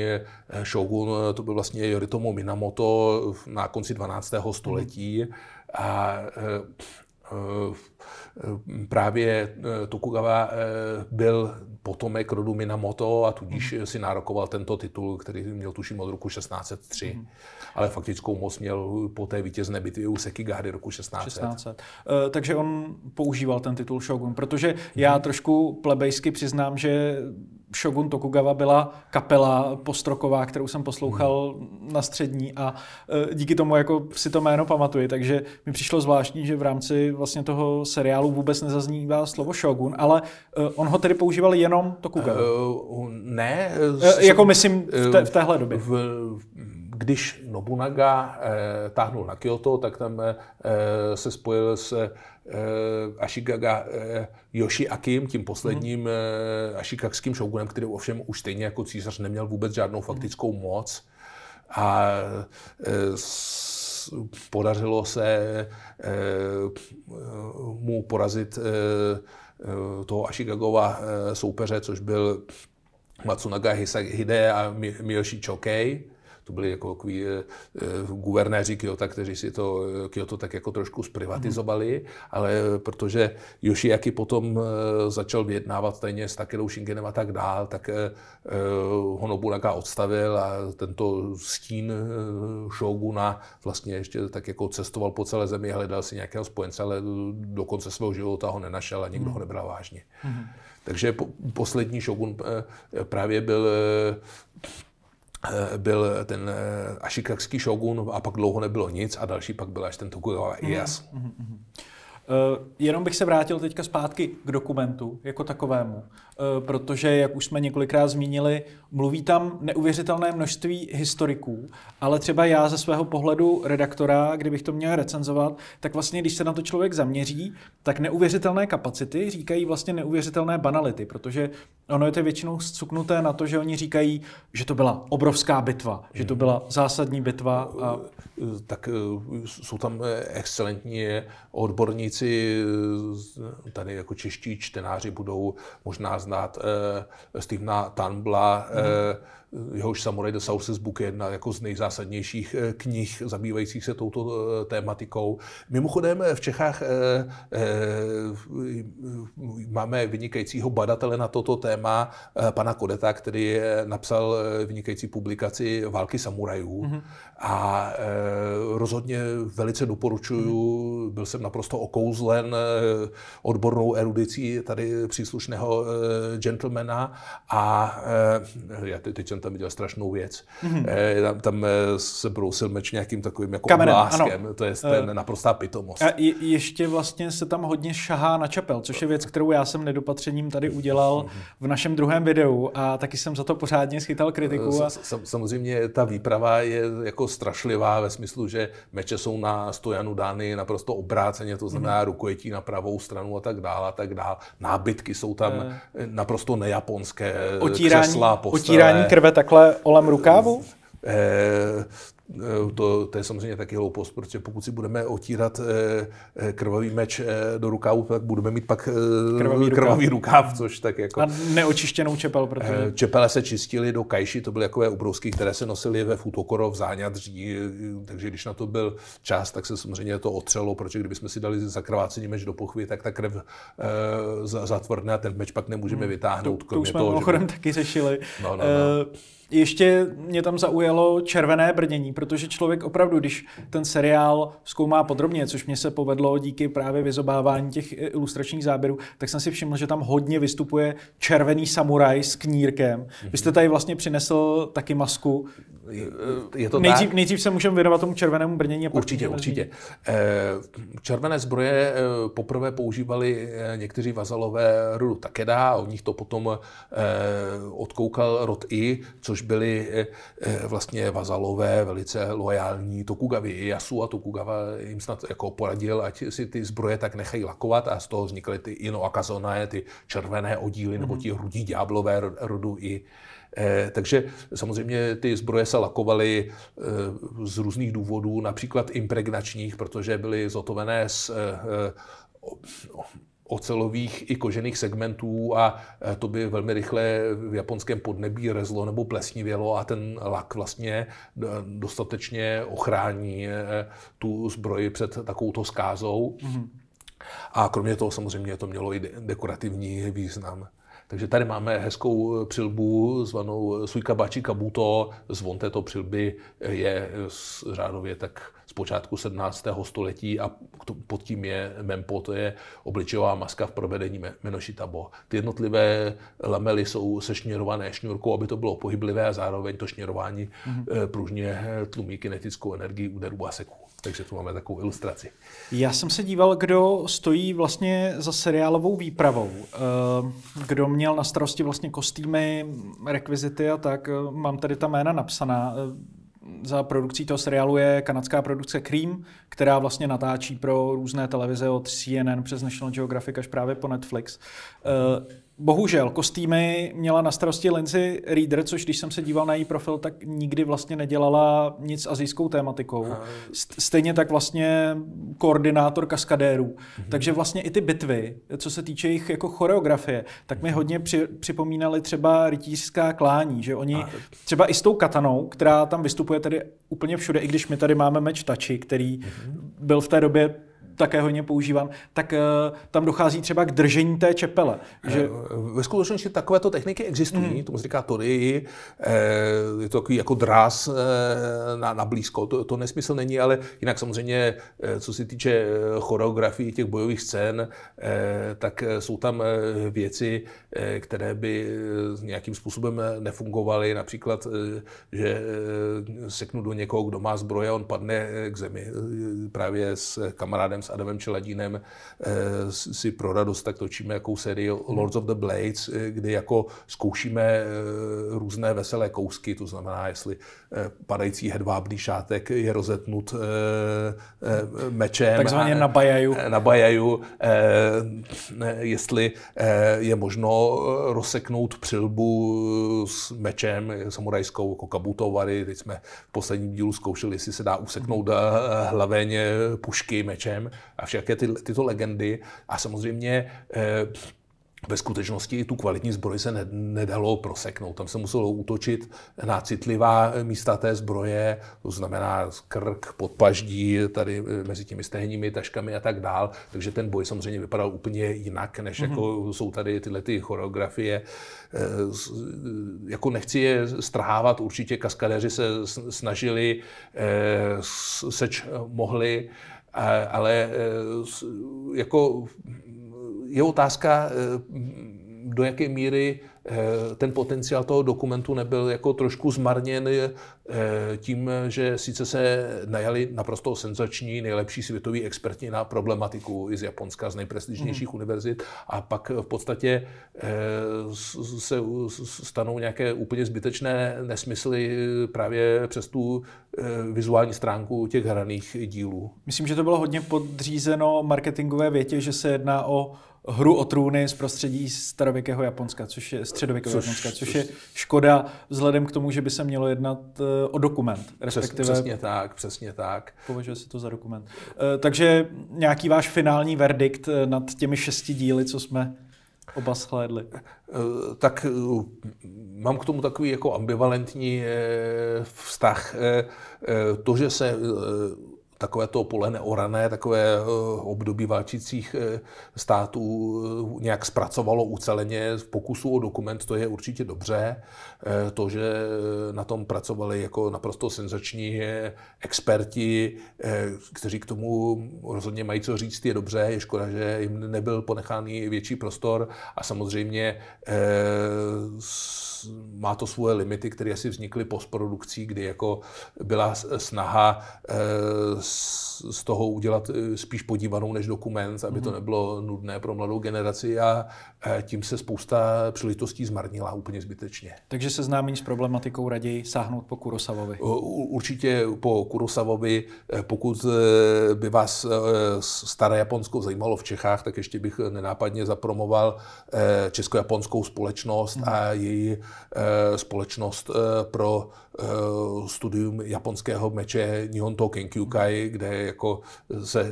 shogun, to byl vlastně Yoritomo Minamoto na konci 12. století. Mhm. A e, Eh, právě eh, Tokugawa eh, byl potomek rodu Minamoto a tudíž mm. si nárokoval tento titul, který měl tuším od roku 1603. Mm. Ale faktickou moc měl po té vítězné bitvě u Sekigahary roku 1600. 1600. E, takže on používal ten titul Shogun, protože mhm. já mm. trošku plebejsky přiznám, že Shogun Tokugawa byla kapela postroková, kterou jsem poslouchal hmm. na střední a e, díky tomu jako si to jméno pamatuji, takže mi přišlo zvláštní, že v rámci vlastně toho seriálu vůbec nezaznívá slovo Shogun, ale e, on ho tedy používal jenom Tokugawa. Uh, ne. Uh, jako myslím v, te, v téhle době. V, v když Nobunaga eh, táhnul na Kyoto, tak tam eh, se spojil s eh, Ashigaga eh, Yoshiakim, tím posledním mm. eh, ashikakským šogunem, který ovšem už stejně jako císař neměl vůbec žádnou faktickou mm. moc. A eh, s, podařilo se eh, mu porazit eh, toho Ashigagova eh, soupeře, což byl Matsunaga Hide a Miyoshi Chokei to byli jako takový e, guvernéři Kyoto, kteří si to eh, Kyoto tak jako trošku zprivatizovali, mm-hmm. ale protože Yoshiaki potom e, začal vyjednávat stejně s Takedou Shingenem a tak dál, tak e, ho Nobunaka odstavil a tento stín e, Shoguna vlastně ještě tak jako cestoval po celé zemi, hledal si nějakého spojence, ale do konce svého života ho nenašel a nikdo mm-hmm. ho nebral vážně. Mm-hmm. Takže po, poslední Shogun právě byl Eh, byl ten eh, ašikakský šogun a pak dlouho nebylo nic a další pak byl až ten Tokugawa Ieyasu. Mm-hmm. Uh, jenom bych se vrátil teďka zpátky k dokumentu jako takovému. Eh, protože, jak už jsme několikrát zmínili, mluví tam neuvěřitelné množství historiků, ale třeba já ze svého pohledu redaktora, kdybych to měl recenzovat, tak vlastně, když se na to člověk zaměří, tak neuvěřitelné kapacity říkají vlastně neuvěřitelné banality, protože ono je to většinou zcuknuté na to, že oni říkají, že to byla obrovská bitva, že to byla zásadní bitva. A... Eh, eh, tak jsou tam excelentní odborníci, tady jako čeští čtenáři budou možná znát uh, Stevena Tanbla, mm-hmm eh, jehož Samurai the Sources Book je jedna jako z nejzásadnějších eh, knih zabývajících se touto eh, tématikou. Mimochodem eh, v Čechách máme vynikajícího badatele na toto téma, pana Kodeta, který napsal vynikající publikaci Války samurajů. Mm-hmm. A rozhodně velice doporučuju, mhm. byl jsem naprosto okouzlen odbornou erudicí tady příslušného gentlemana a já teď jsem jsem tam viděl strašnou věc. Mm-hmm. E, tam, tam eh, se brousil meč nějakým takovým jako Kamenem, obláskem. Ano. To je eh, ten naprostá pitomost. A je, ještě vlastně se tam hodně šahá na čepel, což je věc, kterou já jsem nedopatřením tady udělal v našem druhém videu a taky jsem za to pořádně schytal kritiku. A... Samozřejmě ta výprava je jako strašlivá ve smyslu, že meče jsou na stojanu dány naprosto obráceně, to znamená mm-hmm. rukojetí na pravou stranu a tak dále a tak dále. Nábytky jsou tam naprosto nejaponské, otírání, křesla, postele. Otírání krve takhle olem rukávu? Eh, Eh, to, to je samozřejmě taky hloupost, protože pokud si budeme otírat eh, eh, krvavý meč do rukávu, tak budeme mít pak krvavý, krvavý rukáv. rukáv, což tak jako... A neočištěnou čepel, protože... Čepele se čistily do kajši, to byly takové ubrousky, které se nosily ve futokoro v záňadří, takže když na to byl čas, tak se samozřejmě to otřelo, protože kdybychom si dali zakrvácený meč do pochvy, tak ta krev zatvrdne a ten meč pak nemůžeme hmm. vytáhnout. To, to už jsme toho, mimochodem že... taky řešili. No, no, no. Ještě mě tam zaujalo červené brnění, protože člověk opravdu, když ten seriál zkoumá podrobně, což mě se povedlo díky právě vyzobávání těch eh, ilustračních záběrů, tak jsem si všiml, že tam hodně vystupuje červený samuraj s knírkem. Vy jste mhm. tady vlastně přinesl taky masku. Je to nejdřív, tak? nejdřív se můžeme věnovat tomu červenému brnění. A určitě, určitě. Eh, červené zbroje eh, poprvé používali eh, někteří vazalové rudu Takeda, od nich to potom odkoukal rod I, což byli vlastně vazalové velice loajální Tokugavy Jasu a Tokugava jim snad jako poradil, ať si ty zbroje tak nechají lakovat a z toho vznikly ty Ino Akazonae, ty červené oddíly, mm-hmm. nebo mhm. ti rudí ďáblové rodu I. Eh, takže samozřejmě ty zbroje se lakovaly eh, z různých důvodů, například impregnačních, protože byly zotovené z eh, ocelových i kožených segmentů a to by velmi rychle v japonském podnebí rezlo nebo plesnivělo a ten lak vlastně dostatečně ochrání tu zbroji před takovouto skázou. Mm-hmm. A kromě toho samozřejmě to mělo i dekorativní význam. Takže tady máme hezkou eh, přilbu zvanou eh, Sujka Bači Kabuto. Zvon této přilby eh, je řádově tak počátku 17. století a pod tím je mempo, to je obličejová maska v provedení menošitabo. Ty jednotlivé lamely jsou sešněrované šňůrkou, aby to bylo pohyblivé a zároveň to šněrování mm-hmm. pružně tlumí kinetickou energii úderů a seků. Takže tu máme takovou ilustraci. Já jsem se díval, kdo stojí vlastně za seriálovou výpravou. Eh, kdo měl na starosti vlastně kostýmy, rekvizity a tak. Eh, mám tady ta jména napsaná za produkcí toho seriálu je kanadská produkce Cream, která vlastně natáčí pro různé televize od CNN přes National Geographic až právě po Netflix. Uh, Bohužel, kostýmy měla na starosti Lindsay Reader, což když jsem se díval na její profil, tak nikdy vlastně nedělala nic azijskou tématikou. Stejně tak vlastně koordinátor kaskadérů. Mm-hmm. Takže vlastně i ty bitvy, co se týče jejich jako choreografie, tak mi mhm. hodně při, připomínaly třeba rytířská klání, že oni třeba i s tou katanou, která tam vystupuje tedy úplně všude, i když my tady máme meč Tači, který mm-hmm. byl v té době také hodně používám, tak eh, tam dochází třeba k držení té čepele. Eh, že... Ve skutečnosti takovéto techniky existují, hmm. To se říká torii, eh, je to takový jako dráz na, na blízko, to, to nesmysl není, ale jinak samozřejmě, co se týče choreografii těch bojových scén, tak jsou tam věci, které by nějakým způsobem nefungovaly, například, že seknu do někoho, kdo má zbroje, on padne k zemi právě s kamarádem, Adamem Čeladínem eh, si pro radost tak točíme jakou sérii Lords of the Blades, eh, kdy jako zkoušíme eh, různé veselé kousky, to znamená, jestli padající hedvábný šátek je rozetnut mečem. Takzvaně na bajaju. Na bajaju. Jestli je možno rozseknout přilbu s mečem samurajskou, jako kabutovary. Teď jsme v posledním dílu zkoušeli, jestli se dá useknout hlaveně pušky mečem a všechny ty, tyto legendy. A samozřejmě eh, ve skutečnosti i tu kvalitní zbroj se nedalo proseknout. Tam se muselo útočit na citlivá místa té zbroje, to znamená krk, podpaždí, tady eh, mezi těmi stehními, taškami a tak dál. Takže ten boj samozřejmě vypadal úplně jinak, než mm-hmm. jako jsou tady tyhle ty choreografie. Eh, jako nechci je strhávat, určitě kaskadéři se snažili, seč mohli, ale eh, jako je otázka, eh, do jaké míry eh, ten potenciál toho dokumentu nebyl jako trošku zmarněn eh, tím, že sice se najali naprosto senzační, nejlepší světoví experti na problematiku i z Japonska, z nejprestižnějších mm. univerzit a pak v podstatě eh, se stanou nějaké úplně zbytečné nesmysly právě přes tu vizuální stránku těch hraných dílů. Myslím, že to bylo hodně podřízeno marketingové větě, že se jedná o hru o trůny z prostředí starověkého Japonska, což je středověkého což, Japonska, což, což je škoda vzhledem k tomu, že by se mělo jednat eh, o dokument, respektive... přesně tak, přesně tak. Považuje se to za dokument. Eh, takže nějaký váš finální verdikt eh, nad těmi šesti díly, co jsme oba shlédli? Tak mám k tomu takový jako ambivalentní vztah. To, že se takové to pole neorané, takové eh, období válčících eh, států eh, nějak zpracovalo uceleně v pokusu o dokument, to je určitě dobře. To, že na tom pracovali jako naprosto senzační experti, kteří k tomu rozhodně mají co říct, je dobře, je škoda, že jim nebyl ponechaný větší prostor a samozřejmě má to svoje limity, které asi vznikly postprodukcí, kdy jako byla snaha eh, z toho udělat eh, spíš podívanou než dokument, aby to mhm. nebylo nudné pro mladou generaci a eh, tím se spousta příležitostí zmarnila úplně zbytečně. Takže seznámení s problematikou raději sáhnout po Kurosavovi. Určitě po Kurosavovi, pokud by vás staré Japonsko zajímalo v Čechách, tak ještě bych nenápadně zapromoval česko-japonskou společnost mhm. a její Eh, společnost eh, pro eh, studium japonského meče Nihon To Kenkyukai, kde jako se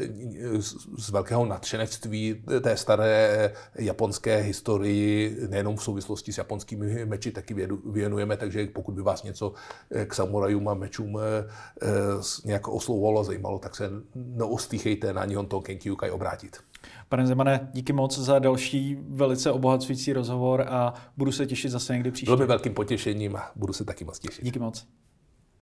z velkého nadšenectví té staré japonské historii, nejenom v souvislosti s japonskými meči, taky věnujeme, takže pokud by vás něco k samurajům a mečům nějak oslovovalo, zajímalo, tak se neostýchejte na Nihon To Kenkyukai obrátit. Pane Zemane, díky moc za další velice obohacující rozhovor a budu se těšit zase někdy příště. Bylo by velkým potěšením a budu se taky moc těšit. Díky moc.